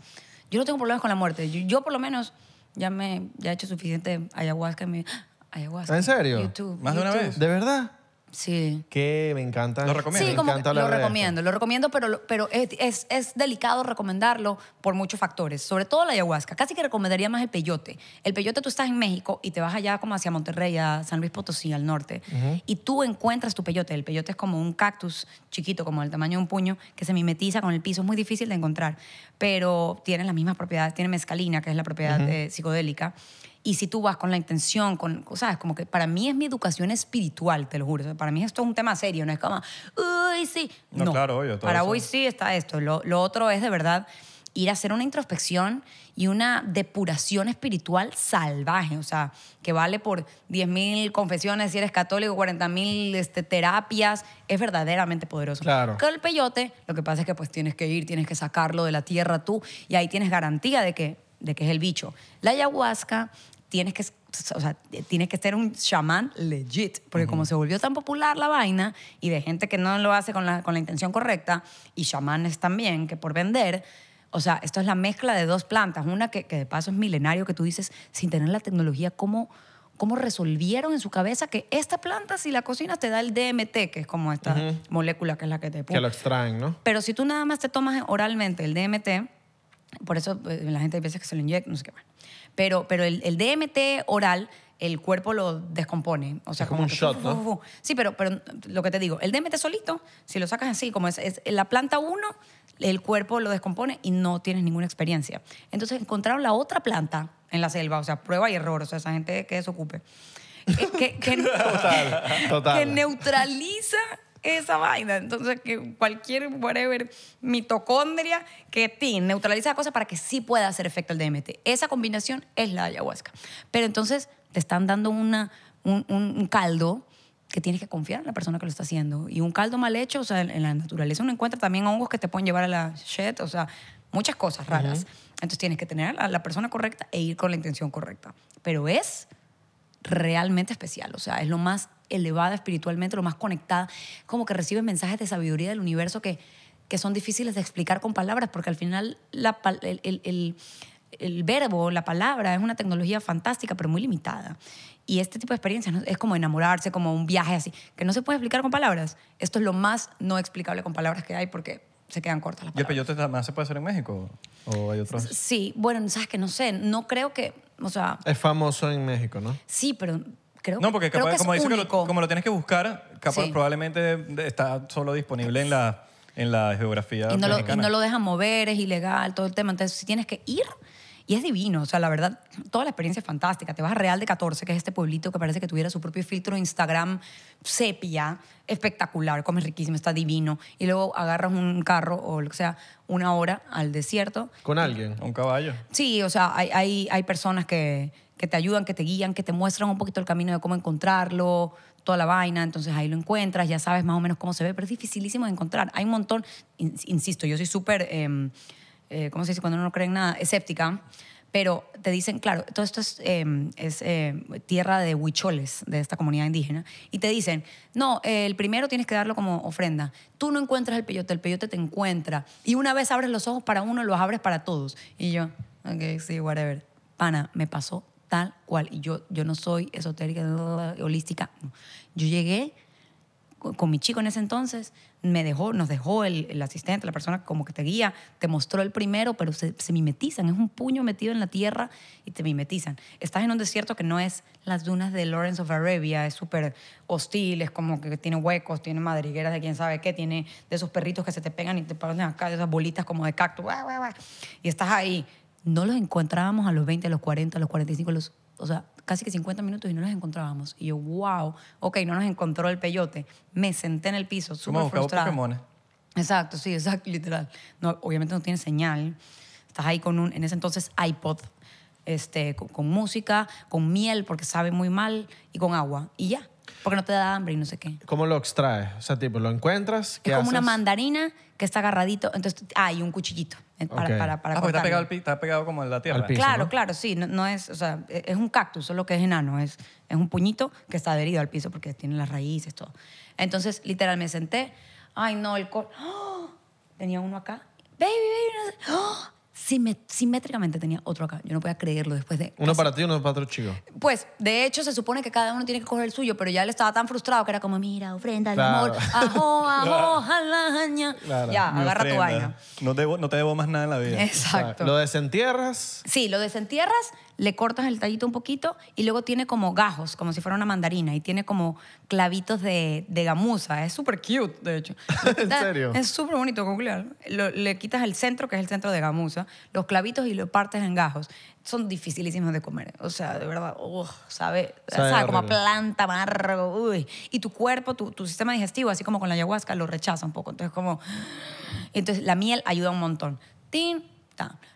Yo no tengo problemas con la muerte. Yo, por lo menos ya me ya he hecho suficiente ayahuasca. En mi, ayahuasca. ¿En serio? ¿Más de una vez? ¿De verdad? Sí. Que me encanta. Lo recomiendo. Sí, lo recomiendo, lo recomiendo, pero, pero es, delicado recomendarlo por muchos factores, sobre todo la ayahuasca. Casi que recomendaría más el peyote. El peyote tú estás en México y te vas allá como hacia Monterrey, a San Luis Potosí, al norte, y tú encuentras tu peyote. El peyote es como un cactus chiquito, como el tamaño de un puño, que se mimetiza con el piso. Es muy difícil de encontrar, pero tiene las mismas propiedades. Tiene mescalina, que es la propiedad eh, psicodélica. Y si tú vas con la intención, con, ¿sabes? Como que para mí es mi educación espiritual, te lo juro. para mí esto es un tema serio, no es como, uy, sí. No, claro, para hoy sí está esto. Lo, otro es de verdad ir a hacer una introspección y una depuración espiritual salvaje, o sea, que vale por 10.000 confesiones si eres católico, 40.000 este, terapias, es verdaderamente poderoso. Claro. que el peyote, lo que pasa es que pues tienes que ir, tienes que sacarlo de la tierra tú y ahí tienes garantía de que de que es el bicho. La ayahuasca tienes que, o sea, que ser un chamán legit, porque como se volvió tan popular la vaina y de gente que no lo hace con la, con la intención correcta, y chamanes también, que por vender, o sea, esto es la mezcla de dos plantas, una que, que de paso es milenario, que tú dices, sin tener la tecnología, ¿cómo, cómo resolvieron en su cabeza que esta planta, si la cocinas, te da el DMT, que es como esta molécula que es la que te... Que lo extraen, ¿no? Pero si tú nada más te tomas oralmente el DMT, por eso pues, la gente a veces que se lo inyecta, no sé qué, pero, pero el, DMT oral el cuerpo lo descompone. O sea, como, un shot, ¿no? Sí, pero, pero lo que te digo, el DMT solito, si lo sacas así, como es, la planta 1, el cuerpo lo descompone y no tienes ninguna experiencia. Entonces encontraron la otra planta en la selva, o sea, prueba y error, o sea, esa gente que desocupe. ocupe total, total. que neutraliza esa vaina. Entonces, que cualquier, whatever, mitocondria que te neutraliza la cosa para que sí pueda hacer efecto el DMT. Esa combinación es la ayahuasca. Pero entonces te están dando una, un, caldo que tienes que confiar en la persona que lo está haciendo. Y un caldo mal hecho, o sea, en, la naturaleza uno encuentra también hongos que te pueden llevar a la shit, o sea, muchas cosas raras. Entonces tienes que tener a la persona correcta e ir con la intención correcta. Pero es realmente especial, o sea, es lo más elevada espiritualmente, lo más conectada, como que recibe mensajes de sabiduría del universo que, que son difíciles de explicar con palabras, porque al final el, verbo, la palabra, es una tecnología fantástica, pero muy limitada. Y este tipo de experiencias es como enamorarse, como un viaje así, que no se puede explicar con palabras. Esto es lo más no explicable con palabras que hay, porque se quedan cortas las palabras. ¿Y el peyote también se puede hacer en México? ¿O hay otros? Sí, bueno, sabes que no sé, no creo que o sea... Es famoso en México, ¿no? Sí, pero creo No, porque como dice lo, como lo tienes que buscar, capaz probablemente está solo disponible en la, en la geografía Y no, lo, y no lo dejan mover, es ilegal, todo el tema. Entonces, si tienes que ir y es divino, o sea, la verdad, toda la experiencia es fantástica. Te vas a Real de 14, que es este pueblito que parece que tuviera su propio filtro Instagram sepia, espectacular, comes riquísimo, está divino. Y luego agarras un carro o lo que sea, una hora al desierto. ¿Con alguien? ¿Un caballo? Sí, o sea, hay, hay, personas que, que te ayudan, que te guían, que te muestran un poquito el camino de cómo encontrarlo, toda la vaina, entonces ahí lo encuentras, ya sabes más o menos cómo se ve, pero es dificilísimo de encontrar. Hay un montón, insisto, yo soy súper... Em, eh, ¿cómo se dice? Cuando uno no cree en nada, escéptica, pero te dicen, claro, todo esto es, eh, es eh, tierra de huicholes, de esta comunidad indígena, y te dicen, no, el primero tienes que darlo como ofrenda. Tú no encuentras el peyote, el peyote te encuentra. Y una vez abres los ojos para uno, los abres para todos. Y yo, ok, sí, whatever. Pana, me pasó tal cual. Y yo, yo no soy esotérica, holística. Yo llegué con mi chico en ese entonces, me dejó, nos dejó el, asistente, la persona como que te guía, te mostró el primero, pero se, se, mimetizan, es un puño metido en la tierra y te mimetizan. Estás en un desierto que no es las dunas de Lawrence of Arabia, es súper hostil, es como que tiene huecos, tiene madrigueras de quién sabe qué, tiene de esos perritos que se te pegan y te paran acá, de esas bolitas como de cactus, y estás ahí. No los encontrábamos a los 20, a los 40, a los 45, los, o sea, casi que 50 minutos y no nos encontrábamos. Y yo, wow, ok, no nos encontró el peyote. Me senté en el piso, súper frustrada. Exacto, sí, exacto, literal. No, obviamente no tiene señal. Estás ahí con un, en ese entonces, iPod, este, con música, con miel, porque sabe muy mal, y con agua. Y ya, porque no te da hambre y no sé qué. ¿Cómo lo extraes? O sea, tipo, lo encuentras, ¿qué es como una mandarina que está agarradito. Entonces, hay un cuchillito eh, para, para, para Ah, está pegado, está pegado como en la tierra. Al piso. Claro, claro, sí. No, es, o sea, e, es un cactus, solo que es enano. Es, es un puñito que está adherido al piso porque tiene las raíces, todo. Entonces, literal, me senté. Ay, no, el col... ¡Ah! Tenía uno acá. Baby, baby. ¡Ah! simétricamente tenía otro acá. Yo no podía creerlo después de... Uno para ti y uno para otro chico. Pues, de hecho, se supone que cada uno tiene que coger el suyo, pero ya él estaba tan frustrado que era como, mira, ofrenda de amor, ajo, ajo, jalaña. Claro, Ya, agarra tu No, no te debo más nada en la vida. Exacto. Lo desentierras. Sí, lo desentierras, le cortas el tallito un poquito y luego tiene como gajos, como si fuera una mandarina y tiene como clavitos de, de gamuza. Es súper cute, de hecho. ¿En serio? Es súper bonito le quitas el centro, que es el centro de gamuza, los clavitos y lo partes en gajos. Son dificilísimos de comer. O sea, de verdad, sabe, sabe, como a planta, amargo. Y tu cuerpo, tu, sistema digestivo, así como con la ayahuasca, lo rechaza un poco. Entonces, como... Entonces, la miel ayuda un montón. Tin,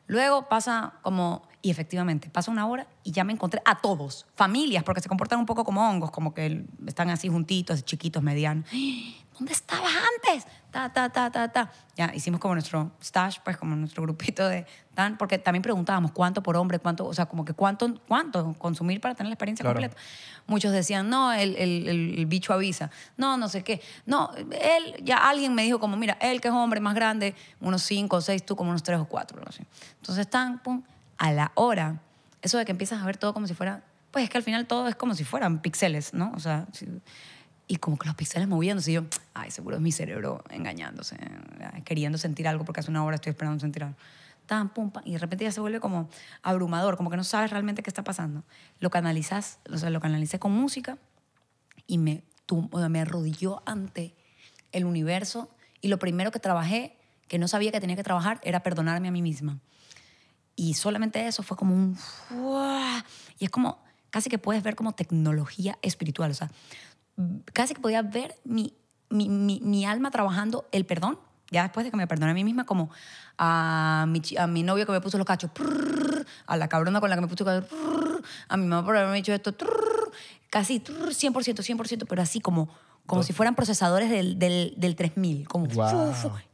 Luego pasa como, y efectivamente, pasa una hora y ya me encontré a todos, familias, porque se comportan un poco como hongos, como que están así juntitos, chiquitos, medianos. ¿Dónde estabas antes? Ta, ta, ta, ta, ta. Ya hicimos como nuestro stash, pues como nuestro grupito de tan, porque también preguntábamos cuánto por hombre, cuánto, o sea, como que cuánto, cuánto consumir para tener la experiencia completa. Muchos decían, no, el, bicho avisa, no, no sé qué. No, él, ya alguien me dijo como, mira, él que es hombre más grande, unos cinco o seis, tú como unos tres o cuatro. No sé. Entonces están, pum, a la hora, eso de que empiezas a ver todo como si fuera, pues es que al final todo es como si fueran píxeles, ¿no? O sea, y como que los píxeles moviéndose. Y yo, ay, seguro es mi cerebro engañándose, eh, queriendo sentir algo porque hace una hora estoy esperando sentir algo tan, pum, y de repente ya se vuelve como abrumador, como que no sabes realmente qué está pasando. Lo canalizas, o sea, lo canalicé con música y me, me arrodilló ante el universo y lo primero que trabajé, que no sabía que tenía que trabajar, era perdonarme a mí misma. Y solamente eso fue como un... y es como, casi que puedes ver como tecnología espiritual, o sea, casi que podía ver mi, mi, mi alma trabajando el perdón ya después de que me perdoné a mí misma, como a mi, a mi novio que me puso los cachos, a la cabrona con la que me puso los cachos, a mi mamá por haberme dicho esto, casi 100%, 100%, pero así como, como si fueran procesadores del, 3000, como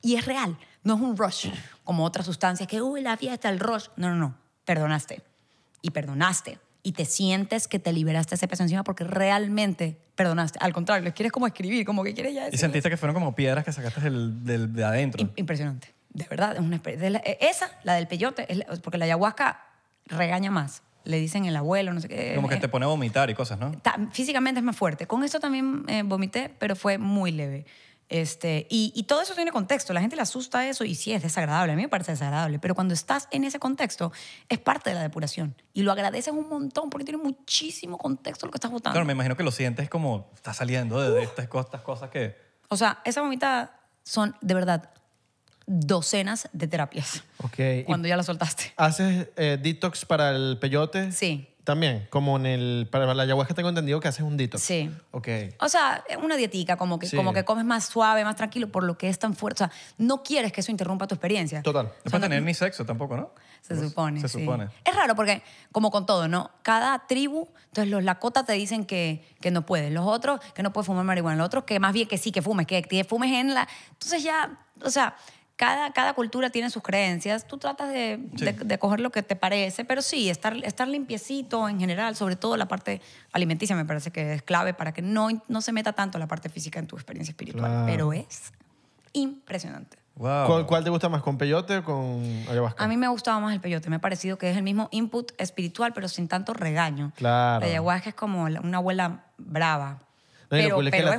y es real, no es un rush, como otras sustancias que, uy, la fiesta, el rush, no, no, no, perdonaste, y perdonaste, y te sientes que te liberaste ese peso encima porque realmente perdonaste. Al contrario, les quieres como escribir, como que quieres ya Y sentiste que fueron como piedras que sacaste del, de adentro. Impresionante. De verdad, es una experiencia. Eh, esa, la del peyote, porque la ayahuasca regaña más. Le dicen el abuelo, no sé qué. Como que eh. te pone a vomitar y cosas, ¿no? físicamente es más fuerte. Con eso también eh, vomité, pero fue muy leve. Este, y, todo eso tiene contexto, la gente le asusta eso y sí es desagradable, a mí me parece desagradable, pero cuando estás en ese contexto es parte de la depuración y lo agradeces un montón porque tiene muchísimo contexto lo que estás votando. Claro, me imagino que lo sientes como está saliendo de, estas, estas cosas que... O sea, esa vomita son de verdad docenas de terapias. Ok. Cuando ya la soltaste. ¿Haces eh, detox para el peyote? Sí. También, como en el. Para la ayahuasca tengo entendido que haces un dito. Sí. Ok. O sea, eh, una dietica, como que, como que comes más suave, más tranquilo, por lo que es tan fuerte. O sea, no quieres que eso interrumpa tu experiencia. Total. No de tener ni sexo tampoco, ¿no? Se pues, supone. Se supone. Es raro porque, como con todo, ¿no? Cada tribu, entonces los Lakota te dicen que, no puedes, los otros que no puedes fumar marihuana, los otros que más bien que sí, que fumes, que fumes en la. Entonces ya, o sea, cada, cada cultura tiene sus creencias. Tú tratas de, de, coger lo que te parece, pero sí, estar, estar limpiecito en general, sobre todo la parte alimenticia, me parece que es clave para que no, no se meta tanto la parte física en tu experiencia espiritual. Pero es impresionante. ¿Cuál, te gusta más, con peyote o con ayahuasca? A mí me gustaba más el peyote. Me ha parecido que es el mismo input espiritual, pero sin tanto regaño. Claro. ayahuasca es como una abuela brava. pero, es, pero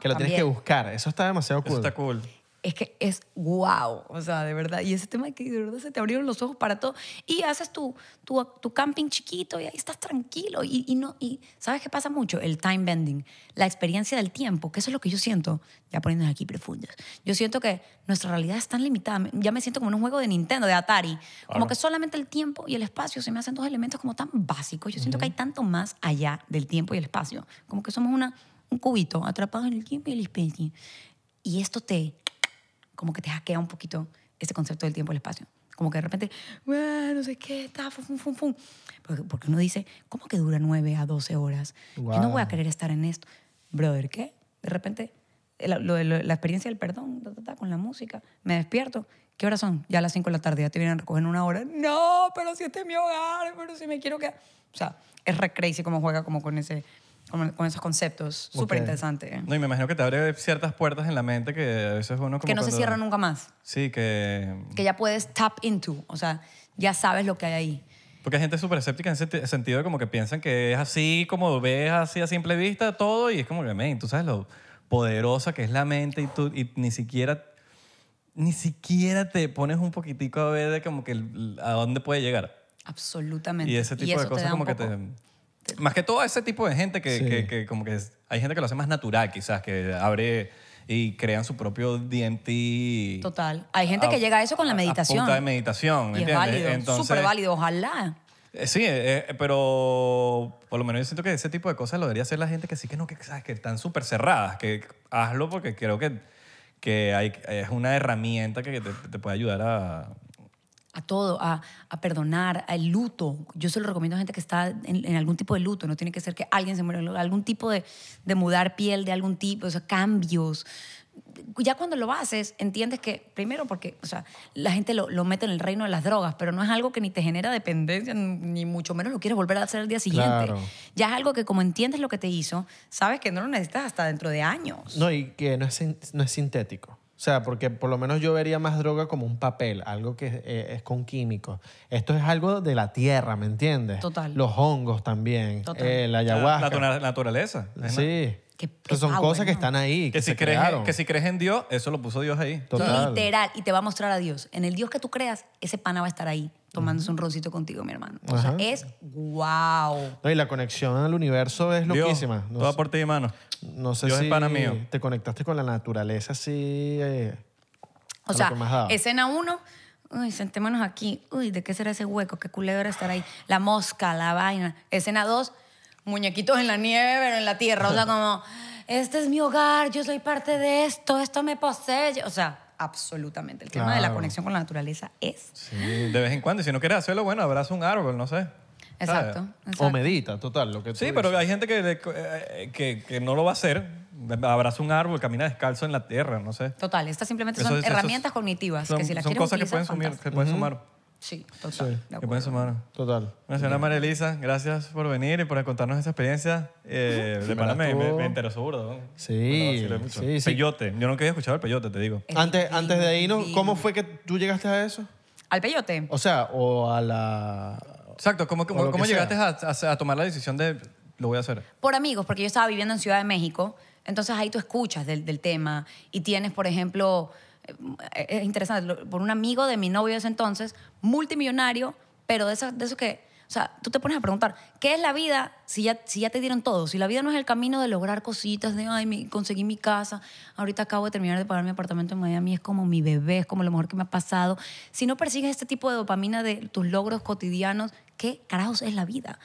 que lo Que tienes que buscar. Eso está demasiado cool. está cool es que es wow, o sea, de verdad. Y ese tema de que de verdad se te abrieron los ojos para todo. Y haces tu, tu, camping chiquito y ahí estás tranquilo. Y, no, y ¿sabes qué pasa mucho? El time bending, la experiencia del tiempo, que eso es lo que yo siento, ya poniéndonos aquí profundos. Yo siento que nuestra realidad es tan limitada. Ya me siento como un juego de Nintendo, de Atari. Como que solamente el tiempo y el espacio se me hacen dos elementos como tan básicos. Yo siento que hay tanto más allá del tiempo y el espacio. Como que somos una, un cubito atrapado en el tiempo y el espacio. Y esto te como que te hackea un poquito ese concepto del tiempo y el espacio. Como que de repente, no sé qué, está, fum, fum, fum. Porque, porque, uno dice, ¿cómo que dura 9 a 12 horas? Yo no voy a querer estar en esto. Brother, ¿qué? De repente, la, experiencia del perdón, con la música, me despierto. ¿Qué horas son? Ya a las 5 de la tarde, ya te vienen a recoger en una hora. No, pero si este es mi hogar, pero si me quiero quedar. O sea, es re crazy como juega como con ese, con esos conceptos. Súper interesante. No, y me imagino que te abre ciertas puertas en la mente que a veces uno Que no se cierra nunca más. Sí, que... Que ya puedes tap into, o sea, ya sabes lo que hay ahí. Porque hay gente súper escéptica en ese sentido de como que piensan que es así, como ves así a simple vista todo, y es como que, man, tú sabes lo poderosa que es la mente y tú ni siquiera ni siquiera te pones un poquitico a ver de como que a dónde puede llegar. Absolutamente. Y ese tipo de cosas como que te más que todo ese tipo de gente que, que, como que hay gente que lo hace más natural quizás, que abre y crean su propio DMT. Total. Hay gente que llega a eso con la meditación. A punta de meditación, es válido, súper válido, ojalá. Eh, sí, eh, eh, pero por lo menos yo siento que ese tipo de cosas lo debería hacer la gente que sí que no, que sabes, que están súper cerradas, que hazlo porque creo que, que hay, es una herramienta que te puede ayudar a, a todo, a, a perdonar, al luto. Yo se lo recomiendo a gente que está en, algún tipo de luto, no tiene que ser que alguien se muera, algún tipo de, mudar piel de algún tipo, o sea, cambios. Ya cuando lo haces, entiendes que, primero, porque o sea, la gente lo, mete en el reino de las drogas, pero no es algo que ni te genera dependencia, ni mucho menos lo quieres volver a hacer al día siguiente. Ya es algo que, como entiendes lo que te hizo, sabes que no lo necesitas hasta dentro de años. No, y que no es, no es sintético. O sea, porque por lo menos yo vería más droga como un papel, algo que eh, es, con químicos. Esto es algo de la tierra, ¿me entiendes? Total. Los hongos también, Total. Eh, la ayahuasca. La, naturaleza. Sí. Que, son cosas que están ahí. Que, si crees, que si crees en Dios, eso lo puso Dios ahí. Literal. Y te va a mostrar a Dios. En el Dios que tú creas, ese pana va a estar ahí tomándose un roncito contigo, mi hermano. O sea, es wow. y la conexión al universo es loquísima. No, todo por ti, hermano. no sé Dios pana mío. te conectaste con la naturaleza así. Eh, o sea, escena uno, uy, sentémonos aquí, uy, ¿de qué será ese hueco? ¿Qué culero estar ahí? La mosca, la vaina. Escena dos, muñequitos en la nieve, pero en la tierra. O sea, como, este es mi hogar, yo soy parte de esto, esto me posee. O sea, absolutamente. El tema de la conexión con la naturaleza es. Sí, de vez en cuando. Y si no quieres hacerlo, bueno, abraza un árbol, no sé. Exacto, O medita, total, lo que Sí, pero hay gente eh, que, que, no lo va a hacer abraza un árbol, camina descalzo en la tierra, no sé. Total, estas simplemente son herramientas cognitivas que si las son cosas que pueden, pueden sumar. Sí, total. Qué buena semana. Total. Bueno, señora María Elisa, gracias por venir y por contarnos esa experiencia. Eh, de me, me, Sí, sí, Peyote. Yo nunca había escuchado el peyote, te digo. antes, antes de ahí, ¿cómo fue que tú llegaste a eso? ¿Al peyote? O sea, o a la... Exacto. ¿Cómo, llegaste a, tomar la decisión de lo voy a hacer? Por amigos, porque yo estaba viviendo en Ciudad de México. Entonces ahí tú escuchas del, del tema y tienes, por ejemplo es eh, eh, interesante, por un amigo de mi novio de ese entonces, multimillonario, pero de eso que, o sea, tú te pones a preguntar, ¿qué es la vida si ya, si ya te dieron todo? Si la vida no es el camino de lograr cositas, de, ay, conseguí mi casa, ahorita acabo de terminar de pagar mi apartamento en Miami, es como mi bebé, es como lo mejor que me ha pasado. Si no persigues este tipo de dopamina de tus logros cotidianos, ¿qué carajos es la vida?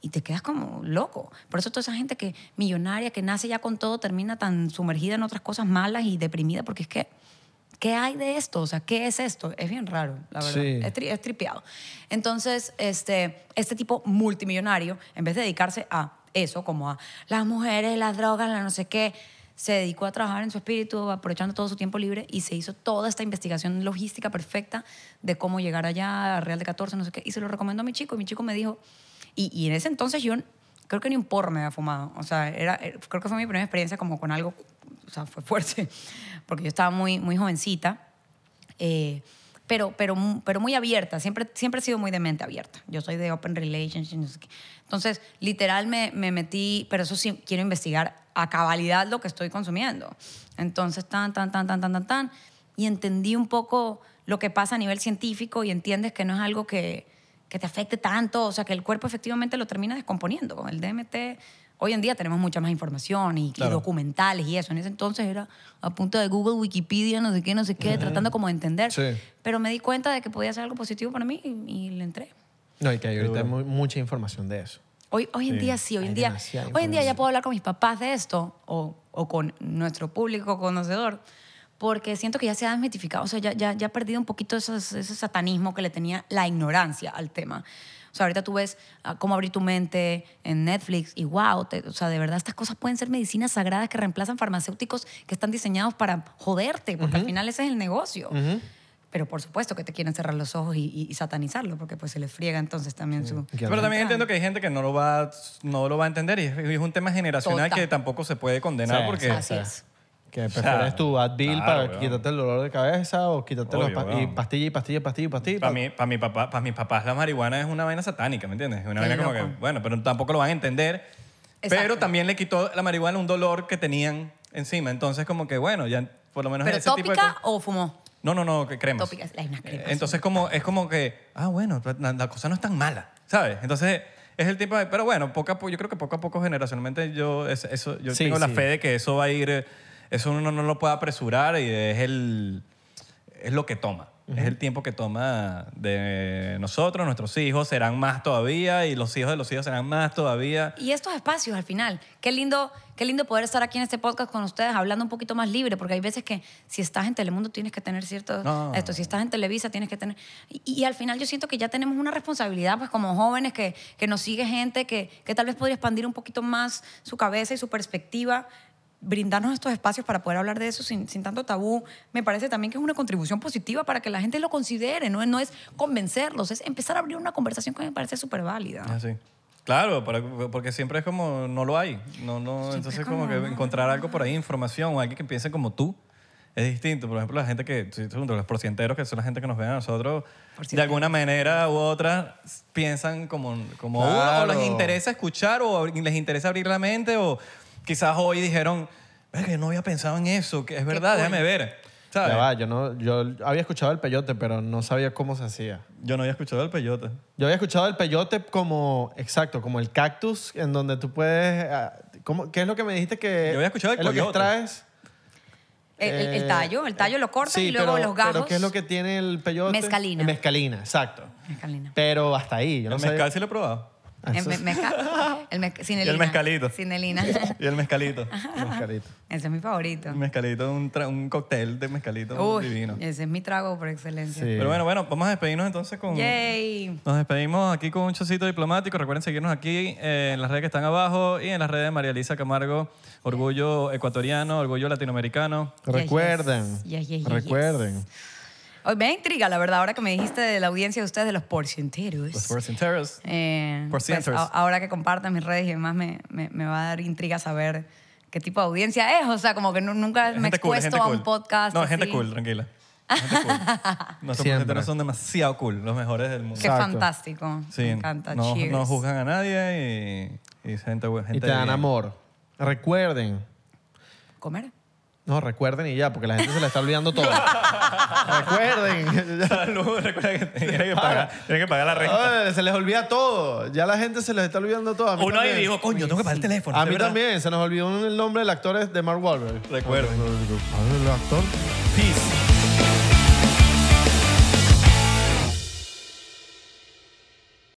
y te quedas como loco. Por eso toda esa gente que millonaria, que nace ya con todo, termina tan sumergida en otras cosas malas y deprimida, porque es que ¿Qué hay de esto? O sea, ¿qué es esto? Es bien raro, la verdad. Es, tripeado. Entonces, este, este tipo multimillonario, en vez de dedicarse a eso, como a las mujeres, las drogas, la no sé qué, se dedicó a trabajar en su espíritu, aprovechando todo su tiempo libre y se hizo toda esta investigación logística perfecta de cómo llegar allá a Real de 14, no sé qué. Y se lo recomendó a mi chico y mi chico me dijo, y, en ese entonces yo creo que ni un porro me había fumado. O sea, era, eh, creo que fue mi primera experiencia como con algo o sea, fue fuerte, porque yo estaba muy, muy jovencita, eh, pero, pero, pero muy abierta, siempre, siempre he sido muy de mente abierta. Yo soy de Open relations Entonces, literal me, me, metí, pero eso sí, quiero investigar a cabalidad lo que estoy consumiendo. Entonces, tan, tan, tan, tan, tan, tan, tan, y entendí un poco lo que pasa a nivel científico y entiendes que no es algo que, que te afecte tanto, o sea, que el cuerpo efectivamente lo termina descomponiendo. el DMT Hoy en día tenemos mucha más información y, documentales y eso. En ese entonces era a punto de Google, Wikipedia, no sé qué, no sé qué, tratando como de entender. Pero me di cuenta de que podía ser algo positivo para mí y, le entré. No, y que ahorita hay mucha información de eso. Hoy, hoy en día sí, hoy en día, hoy en día ya puedo hablar con mis papás de esto o, con nuestro público conocedor porque siento que ya se ha desmitificado, o sea, ya, ya, ha perdido un poquito ese satanismo que le tenía la ignorancia al tema sea, ahorita tú ves ah, cómo abrir tu mente en Netflix y wow, o sea, de verdad estas cosas pueden ser medicinas sagradas que reemplazan farmacéuticos que están diseñados para joderte, porque al final ese es el negocio. Pero por supuesto que te quieren cerrar los ojos y, satanizarlo, porque pues se les friega entonces también su... Pero también entiendo que hay gente que no lo va, no lo va a entender y es, un tema generacional que tampoco se puede condenar porque... Que prefieres tu Advil para quitarte el dolor de cabeza o quitarte y pastilla y pastilla y pastilla y pastilla. Para, mí, para, mi papá, mis papás la marihuana es una vaina satánica, ¿me entiendes? Es una vaina como que, bueno, pero tampoco lo van a entender. Pero también le quitó la marihuana un dolor que tenían encima. Entonces como que, bueno, ya por lo menos... ¿Pero tópica o fumó? No, no, no, cremas. Tópicas, las cremas. Eh, entonces como, es como que, ah, bueno, pues, la, cosa no es tan mala, ¿sabes? Entonces es el tipo de, pero bueno, poco yo creo que poco a poco generacionalmente yo, eso, yo tengo la fe de que eso va a ir eso uno no lo puede apresurar y es, el, es lo que toma. Es el tiempo que toma de nosotros, nuestros hijos serán más todavía y los hijos de los hijos serán más todavía. Y estos espacios al final, qué lindo, qué lindo poder estar aquí en este podcast con ustedes hablando un poquito más libre, porque hay veces que si estás en Telemundo tienes que tener cierto esto, si estás en Televisa tienes que tener y, al final yo siento que ya tenemos una responsabilidad pues como jóvenes que, nos sigue gente que, que tal vez podría expandir un poquito más su cabeza y su perspectiva brindarnos estos espacios para poder hablar de eso sin, sin, tanto tabú, me parece también que es una contribución positiva para que la gente lo considere, no, no es convencerlos, es empezar a abrir una conversación que me parece súper válida. Así. Ah, claro, porque siempre es como, no lo hay. No, no, entonces como, que encontrar algo por ahí, información, o alguien que piense como tú, es distinto. Por ejemplo, la gente que, los porcienteros, que son la gente que nos ve a nosotros, de alguna manera u otra, piensan como, como o les interesa escuchar, o les interesa abrir la mente, o Quizás hoy dijeron, es que no había pensado en eso, que es verdad, déjame ver. yo, no, yo había escuchado el peyote, pero no sabía cómo se hacía. Yo no había escuchado el peyote. Yo había escuchado el peyote como, exacto, como el cactus, en donde tú puedes... Ah, ¿Qué es lo que me dijiste que... Yo había escuchado el peyote. Lo que el, eh, tallo, el tallo lo cortas y luego los gajos. ¿qué es lo que tiene el peyote? Mezcalina. Mezcalina, exacto. Mezcalina. Pero hasta ahí. Yo no el mezcal sí lo he probado. Ah, el, mezcalito el, y el mezcalito. el mezcalito. Ese es mi favorito. Mezcalito, un, un cóctel de mezcalito divino. Ese es mi trago por excelencia. Pero bueno, bueno, vamos a despedirnos entonces con. Yay. Nos despedimos aquí con un chocito diplomático. Recuerden seguirnos aquí eh, en las redes que están abajo y en las redes de María Elisa Camargo. Orgullo ecuatoriano, orgullo latinoamericano. recuerden. recuerden. Me da intriga, la verdad, ahora que me dijiste de la audiencia de ustedes, de los porcienteros. Los porcienteros. Eh, pues, ahora que compartan mis redes y demás, me, me, va a dar intriga saber qué tipo de audiencia es. O sea, como que nunca me me expuesto a un podcast. No, gente cool, tranquila. Gente cool. Nuestros son demasiado cool, los mejores del mundo. Qué fantástico. Sí, me encanta. No, no juzgan a nadie y, y gente, gente, Y te dan amor. Recuerden. Comer. No, recuerden y ya, porque la gente se la está olvidando todo. recuerden. Salud, recuerden que tienen que pagar, tienen que pagar la renta. se les olvida todo. Ya la gente se les está olvidando todo. Uno ahí dijo, coño, tengo que pagar el teléfono. A mí también, se nos olvidó el nombre del actor de Mark Wahlberg. Recuerden. El actor. Peace.